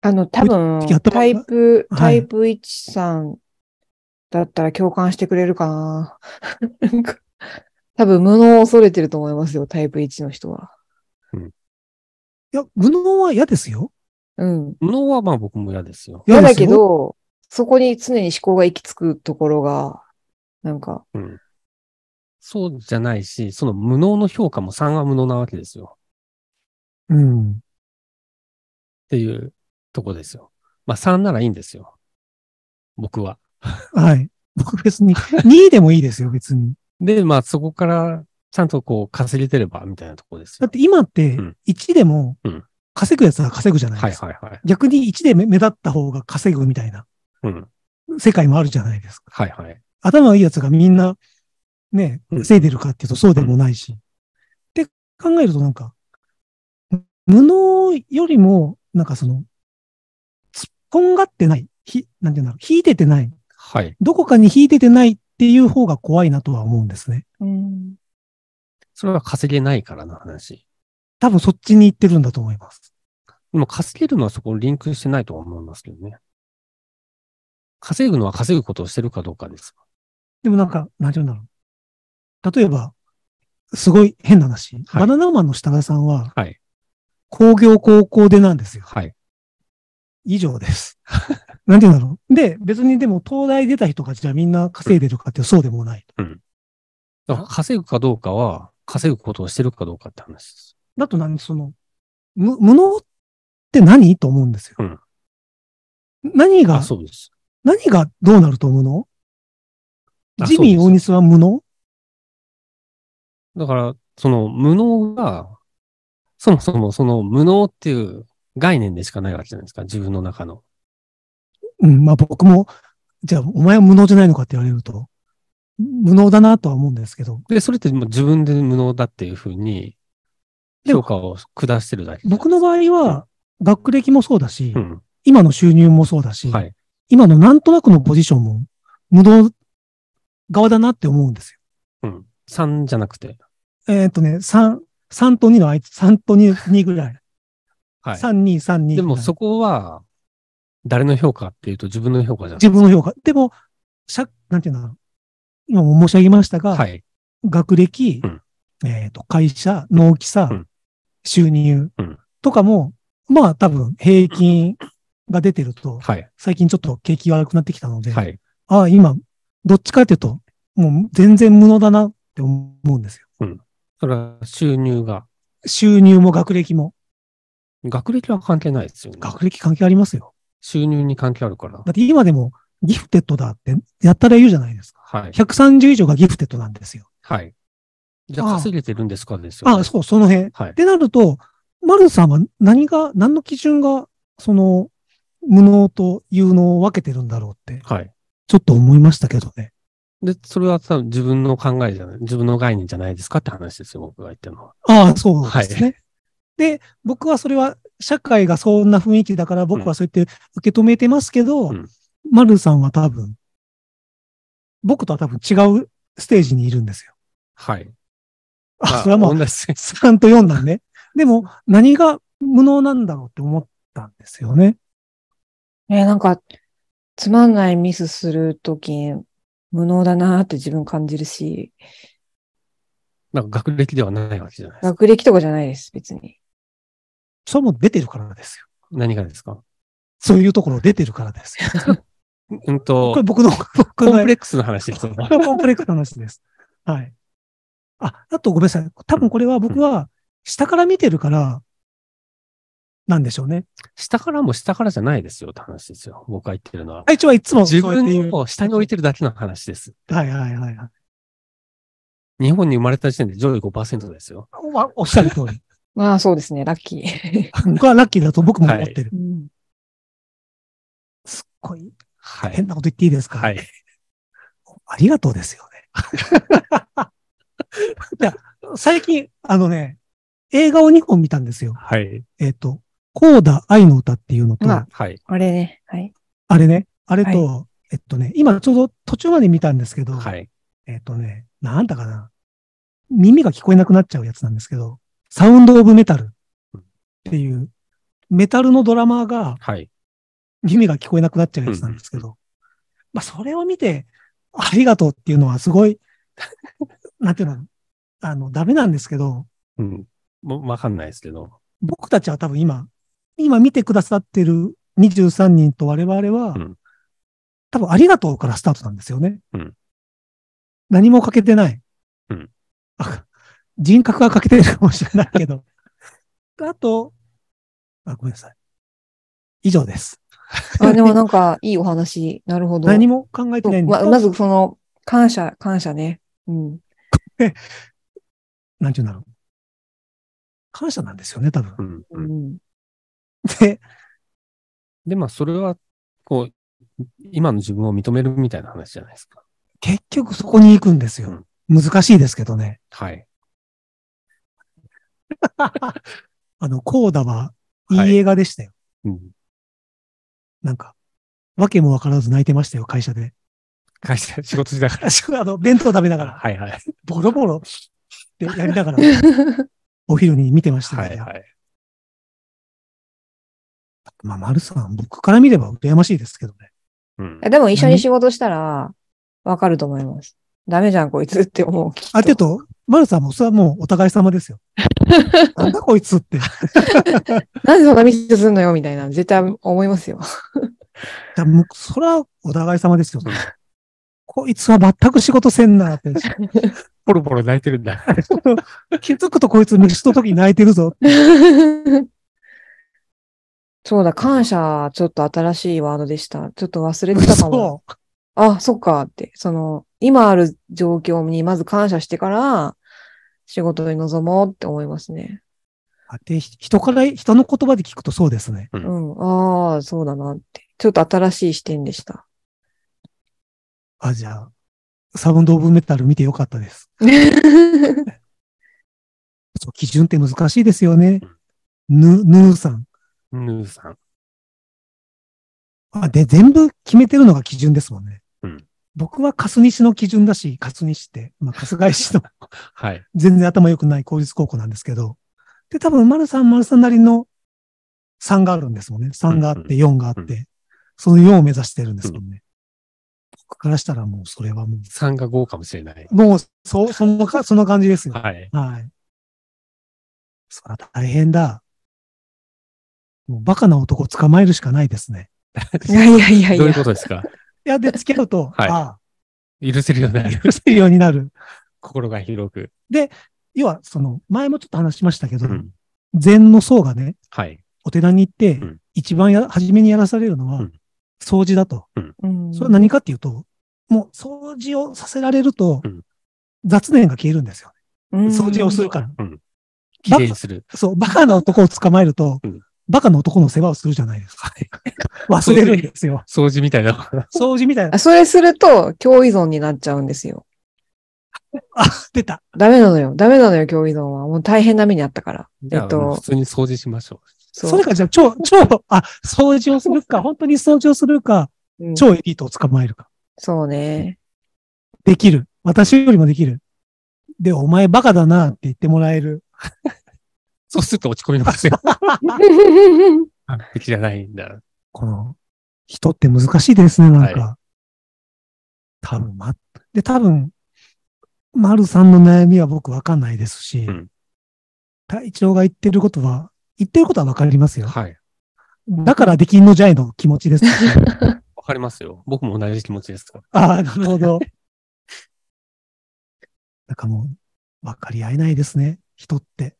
[SPEAKER 5] あの、多分、タイプ、タイプ
[SPEAKER 3] 1さん、はいだったら共感してくれるかな 多分無能を恐れてると思いますよ、タイプ1の人は。うん。いや、無能は嫌ですよ。
[SPEAKER 2] うん。無能はまあ僕も嫌ですよ。嫌だけど、
[SPEAKER 3] そこに常に思考が行き着くところが、なんか。
[SPEAKER 2] うん。そうじゃないし、その無能の評価も3は無能なわけですよ。うん。っていうとこですよ。まあ3ならいいんですよ。僕は。
[SPEAKER 5] はい。僕別に、2位でもいいですよ、別に。
[SPEAKER 2] で、まあそこからちゃんとこう稼げてればみたいなとこですだって
[SPEAKER 1] 今って1でも稼ぐやつは稼ぐじゃないですか。うんうん、はいはいはい。逆に1で目立った方が稼ぐみたいなうん。世界もあるじゃないですか。はいはい。頭いいやつがみんなね、稼いでるかっていうとそうでもないし。って考えるとなんか、無能よりもなんかその、突っ込んがってない、ひ、なんていうんだろう、引いててないはい、どこかに引いててないっていう方が怖いなとは思うんですね。うん、
[SPEAKER 2] それは稼げないからの話。
[SPEAKER 1] 多分そっちに行ってるんだと思いま
[SPEAKER 2] す。でも稼げるのはそこをリンクしてないとは思いますけどね。稼ぐのは稼ぐことをしてるかどうかです。
[SPEAKER 1] でもなんか、何て言うんだろう。例えば、すごい変な話。はい、バナナマンの下田さんは、はい、工業高校でなんですよ。はい。以上です。なんていうんだろう。で、別にでも東大出た人がじゃあみんな稼いでるかってそうでもない。うん。
[SPEAKER 2] 稼ぐかどうかは、稼ぐことをしてるかどうかって話です。
[SPEAKER 1] だと何その、無
[SPEAKER 5] 能って何と思うんですよ。うん。何が、そうです。何がどうなると無能ジミー大西は無能だから、その無能が、そもそもその無能
[SPEAKER 2] っていう概念でしかないわけじゃないですか、自分の中の。
[SPEAKER 1] うん、まあ僕も、じゃあお前は無能じゃないのかって言われると、無能だなとは思うんですけど。
[SPEAKER 2] で、それってもう自分で無能だっていうふうに、評価を下してるだけ。
[SPEAKER 1] 僕の場合は、学歴もそうだし、うん、今の収入もそうだし、はい、今のなんとなくのポジションも無能側だなって思うんです
[SPEAKER 2] よ。うん。3じゃなくて。
[SPEAKER 1] えっとね、3、3と2のあいつ、3と 2, 2ぐらい。
[SPEAKER 2] はい。3、2、3、2。でもそこは、誰の評価っていうと自分の評価じゃないですか。自分
[SPEAKER 1] の評価。でも、さ、なんていうの今も申し上げましたが、はい、学歴、うん、えっ、ー、と、会社、納期さ、うん、収入とかも、まあ多分平均が出てると、はい、最近ちょっと景気悪くなってきたので、はい、ああ、今、どっちかっていうと、もう全然無能だなっ
[SPEAKER 2] て思うんですよ。うん。それは収入が。収入も学歴も。学歴は関係ないですよね。学歴関係ありますよ。収入に関係あるから。だ
[SPEAKER 1] って今でもギフテッドだってやったら言うじゃないですか。はい。130以上がギフテッドなんで
[SPEAKER 2] すよ。はい。じゃあ稼げてるんですかですよ、ね、ああ、そう、その辺。はい。って
[SPEAKER 1] なると、マルさんは何が、何の基準が、その、無能と有能を分けてるんだろう
[SPEAKER 2] って。はい。ちょっと思いましたけどね。で、それは多分自分の考えじゃない、自分の概念じゃないですかって話ですよ、僕が言ってるのは。ああ、そうですね。は
[SPEAKER 1] い、で、僕はそれは社会がそんな雰囲気だから僕はそうやって受け止めてますけど、うん、さんは多分、僕とは多分違うステージにいるんですよ。は
[SPEAKER 2] い。
[SPEAKER 5] あ、それは
[SPEAKER 1] もう、3と4なんね。でも、何が無能なんだろうって思ったんですよね。えなんか、つまんな
[SPEAKER 3] いミスするとき、無能だなって自分感じるし。
[SPEAKER 2] なんか学歴ではないわけじゃないで
[SPEAKER 1] すか。学歴とかじゃないです、別に。それも出てるから
[SPEAKER 2] ですよ。何がですか
[SPEAKER 1] そういうところ出てるからですよ。
[SPEAKER 2] うんと、これ僕の、僕のコンプレックスの話です。これコ
[SPEAKER 1] ンプレックスの話です。はい。あ、あとごめんなさい。多分これは僕は下から見てるから、
[SPEAKER 2] なんでしょうね。下からも下からじゃないですよって話ですよ。僕が言ってるのは。一応いつも自分を下に置いてるだけの話です。はいはいはいはい。日本に生まれた時点で上位5%ですよ。
[SPEAKER 3] おっしゃる通り。まあ、そうですね。ラッキー。
[SPEAKER 1] 僕はラッキーだと僕も思ってる。はい、
[SPEAKER 2] すっごい、はい、変
[SPEAKER 1] なこと言っていいですかはい。ありがとうですよね。最近、あのね、映画を2本見たんですよ。はい。えっ、ー、と、コーダ愛の歌っていうのと、まあ、はい。あれね、はい。あれね、あれと、はい、えっとね、今ちょうど途中まで見たんですけど、はい。えっとね、なんだかな。耳が聞こえなくなっちゃうやつなんですけど、サウンドオブメタルっていう、メタルのドラマーが、耳が聞こえなくなっちゃうやつなんですけど、まあそれを見て、ありがとうっていうのはすごい なんていうの、あの、ダメなんですけど、
[SPEAKER 2] うん。わかんないですけど。
[SPEAKER 1] 僕たちは多分今、今見てくださってる23人と我々は、うん、多分ありがとうからスタートなんですよね。うん、何もかけてない。うん、あ人格が欠けてるかもしれないけど。あと、あ、ごめんなさい。以上です。あ、で
[SPEAKER 3] もなんか、いいお話。なるほど。何も考えてないんでままず、その、感謝、感謝ね。うん。
[SPEAKER 5] なんていうんだろう。感謝なんですよね、多分。うんで、で、まあ、それは、こう、今の
[SPEAKER 2] 自分を認めるみたいな話じゃないですか。
[SPEAKER 1] 結局そこに行くんですよ。難しいですけどね。
[SPEAKER 5] はい。あの、コーダは、いい映画でしたよ。はい、うん、なんか、わけもわからず泣いてま
[SPEAKER 1] したよ、会社で。会社、で仕事しながら。あの、弁当食べながら。はいはい。ボロボロっ
[SPEAKER 5] てやりながら、
[SPEAKER 1] お昼に見てましたよ、ね。はいはい。まあ、丸さん、僕から見れば羨ましいですけどね。うん、でも一緒に
[SPEAKER 3] 仕事したら、わかると思います。ダメじゃん、こいつって思う。
[SPEAKER 1] ある程と。マルさんも、それはもうお互い様ですよ。なんだこいつって。なんでそんなミスすんのよみたいな、絶対思いますよ。や、もそれはお互い様ですよ、それ。こいつは全く仕事せんなって。
[SPEAKER 2] ポロポロ泣いてるんだ。
[SPEAKER 1] 気づくとこいつ飯の時泣いてるぞて。
[SPEAKER 3] そうだ、感謝、ちょっと新しいワードでした。ちょっと忘れてたかも。あ、そっかって。その、今ある状況にまず感謝してから、仕事に臨もうって思いますね。
[SPEAKER 1] あで、人から、人の言葉で聞くとそうですね。う
[SPEAKER 3] ん、ああ、そうだなって。ちょっと新しい視点でした。
[SPEAKER 1] あ、じゃあ、サウンドオブメタル見てよかったです。
[SPEAKER 5] そう、基準って難しいですよね。ぬ、ぬーさ
[SPEAKER 4] ん。ぬーさん。
[SPEAKER 5] あ、で、全部決めてるのが基
[SPEAKER 1] 準ですもんね。僕はスニ市の基準だし、スニ市って、まあ、かすが市の はい。全然頭良くない公立高校なんですけど、で、多分、丸さん、丸さんなりの3があるんですもんね。3があって、4があって、その4を目指してるんですもんね。うん僕からしたらもうそれはもう。
[SPEAKER 5] 3が5かもしれない。もう、そう、そのか、その感じですよ。はい。はい。そら大
[SPEAKER 1] 変だ。もうバカな男捕まえるしかないですね。
[SPEAKER 4] いやいやいやいや。どういうことですか
[SPEAKER 1] やで付き合うと、
[SPEAKER 2] はいああ許せるようになる。
[SPEAKER 1] 許せるようになる。
[SPEAKER 2] 心が広く。
[SPEAKER 1] で、要は、その、前もちょっと話しましたけど、うん禅の僧がね、はい。お寺に行ってうん、一番や、初めにやらされるのうはん、掃除だと。うんそれは何かっていうと、もう掃除をさせられるとうん、雑念が消えるんですよ。掃除をす
[SPEAKER 4] るから。綺麗にする。
[SPEAKER 1] そう、バカな男を捕まえるとうん、バカな男の世話をするじゃないですか。
[SPEAKER 2] 忘れるんですよ。掃除みたいな。掃除
[SPEAKER 1] みた
[SPEAKER 3] いな。それすると、強依存になっちゃうんですよ。あ、出た。ダメなのよ。ダメなのよ、強依存は。もう大変な目にあったから。えっと。普
[SPEAKER 2] 通に掃除しましょう。そうそれ
[SPEAKER 1] か、じゃあ、超、超、あ、掃除をするか、本当に掃除をするか、うん、超エリートを捕まえるか。そうね。できる。私よりもできる。で、お前バカだなって言ってもらえる。
[SPEAKER 2] そうすると落ち込みますよ。完璧じゃないんだ。この、
[SPEAKER 1] 人って難しいですね、なんか。
[SPEAKER 2] はい、多分、ま、
[SPEAKER 1] で、多分、丸さんの悩みは僕わかんないですし、うん、隊長が言ってることは、言ってることはわかりますよ。はい。だからできんのじゃいの気持ちです。わ
[SPEAKER 2] かりますよ。僕も同じ気持ちですから。ああ、なる
[SPEAKER 1] ほど。なんかもう、分かり合えないですね、人って。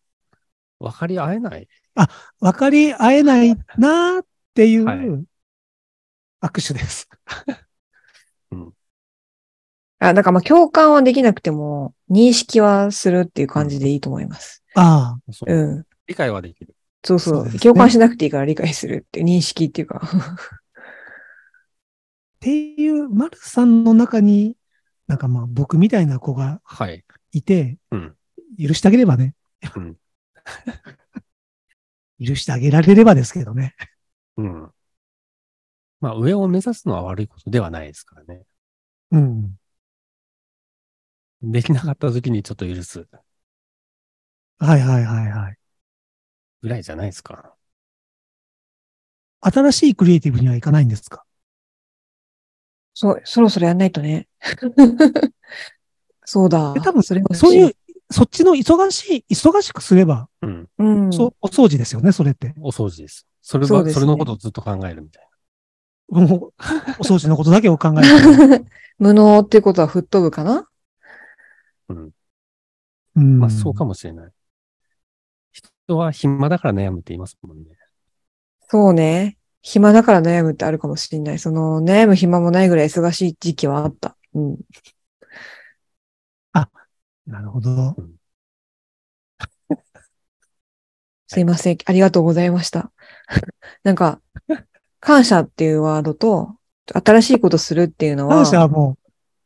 [SPEAKER 2] 分かり合えない
[SPEAKER 1] あ、分かり合えないなーっっていう握手です。う
[SPEAKER 3] ん、あだからまあ共感はできなくても、認識はするっていう感じでいいと思います。うん、ああ、そう。うん。
[SPEAKER 2] 理解はできる。
[SPEAKER 3] そうそう、ね、共感
[SPEAKER 1] しなくていいから理解するってい
[SPEAKER 3] う認識っていうか って
[SPEAKER 1] いう、マルさんの中に、なんかまあ僕みたいな子がいて、はい、うん、許してあげればね。
[SPEAKER 2] うん、許してあげられ
[SPEAKER 5] ればですけどね。うん。まあ、上を目指すのは悪いことではないですからね。うん。できなかった時にちょっと許す。はいはいはいはい。ぐらいじゃないですか。新しいクリエイティブにはいかないんですかそう、そろそろやんないとね。そうだ。多分それそういう、
[SPEAKER 1] そっちの忙しい、忙しくすれば、
[SPEAKER 2] うん。
[SPEAKER 1] そお掃除ですよね、それって。
[SPEAKER 2] お掃除です。それは、そね、それのことをずっと考えるみたい
[SPEAKER 1] な。もう、お 掃除のことだけを
[SPEAKER 3] 考える。無能っていうことは吹っ飛ぶかな
[SPEAKER 2] うん。うん。まあ、そうかもしれない。人は暇だから悩むって言いますもんね。
[SPEAKER 3] そうね。暇だから悩むってあるかもしれない。その、悩む暇もないぐらい
[SPEAKER 5] 忙しい時期はあった。うん。
[SPEAKER 4] あ、なるほど。うん
[SPEAKER 5] すいません、ありがとうございました。
[SPEAKER 3] なんか、感謝っていうワードと、新しいことするっ
[SPEAKER 1] ていうのは、感謝も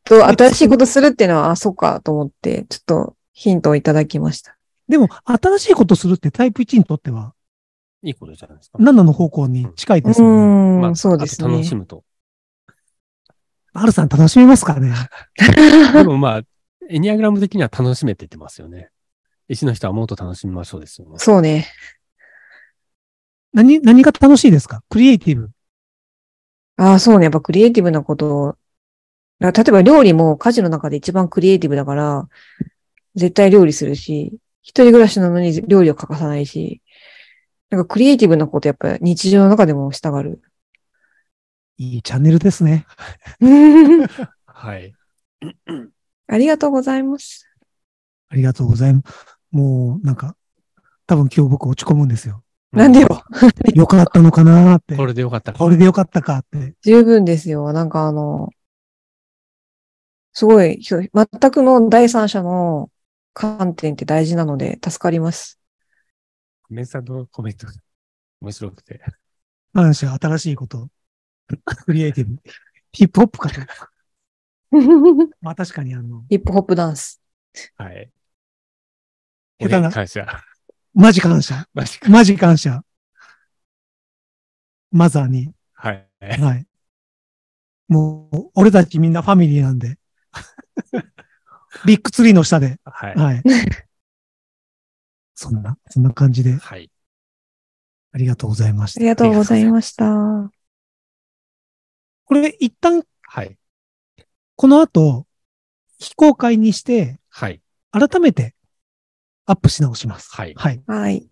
[SPEAKER 3] と、新しいことするっていうのは、あ、そっかと思って、ちょっとヒントをいただきました。
[SPEAKER 1] でも、新しいことするってタイプ1にとっては、いいことじゃないですか。7の方向に近いですよね。うん、まあ、そうですね。楽しむと。アルさん楽しめますかね
[SPEAKER 2] でもまあ、エニアグラム的には楽しめててますよね。石の人はもっと楽しみましょうですよね。そうね。
[SPEAKER 3] 何、何が楽しいですかクリエイティブ。ああ、そうね。やっぱクリエイティブなこと例えば料理も家事の中で一番クリエイティブだから、絶対料理するし、一人暮らしなのに料理を欠かさないし、なんかクリエイティブなことやっぱ日常の中でもしたがる。
[SPEAKER 1] いいチャンネルですね。はい。
[SPEAKER 3] ありがとうございます。
[SPEAKER 1] ありがとうございます。もうなんか、多分今日僕落ち込むんですよ。なんでよ。よ かったのかなって。これでよかったか。これでよかったかって。
[SPEAKER 3] 十分ですよ。なんかあの、すごい、全くの第三者の観点って大事なので助かります。
[SPEAKER 2] メンさんのコメント面白くて。
[SPEAKER 1] 新しいこと。クリエイティブ。ヒップホップかと。まあ確かにあの。ヒップホップダンス。
[SPEAKER 4] はい。下手な。感謝。
[SPEAKER 5] マジ感謝。マジ感謝。マジ感謝。マザーに。はい。はい。も
[SPEAKER 1] う、俺たちみんなファミリーなんで。ビッグツリーの下で。はい。はい。
[SPEAKER 5] そんな、そんな感じで。はい。ありがとうございました。ありがとうございました。これ、一旦、はい。この後、非公開にして、はい。改め
[SPEAKER 1] て、アップし直します。はい。はい。はい。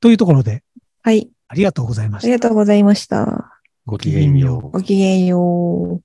[SPEAKER 1] というところで。はい。ありがとうございました。あ
[SPEAKER 3] りがとうございました。
[SPEAKER 1] ごきげんよう。
[SPEAKER 3] ごきげんよう。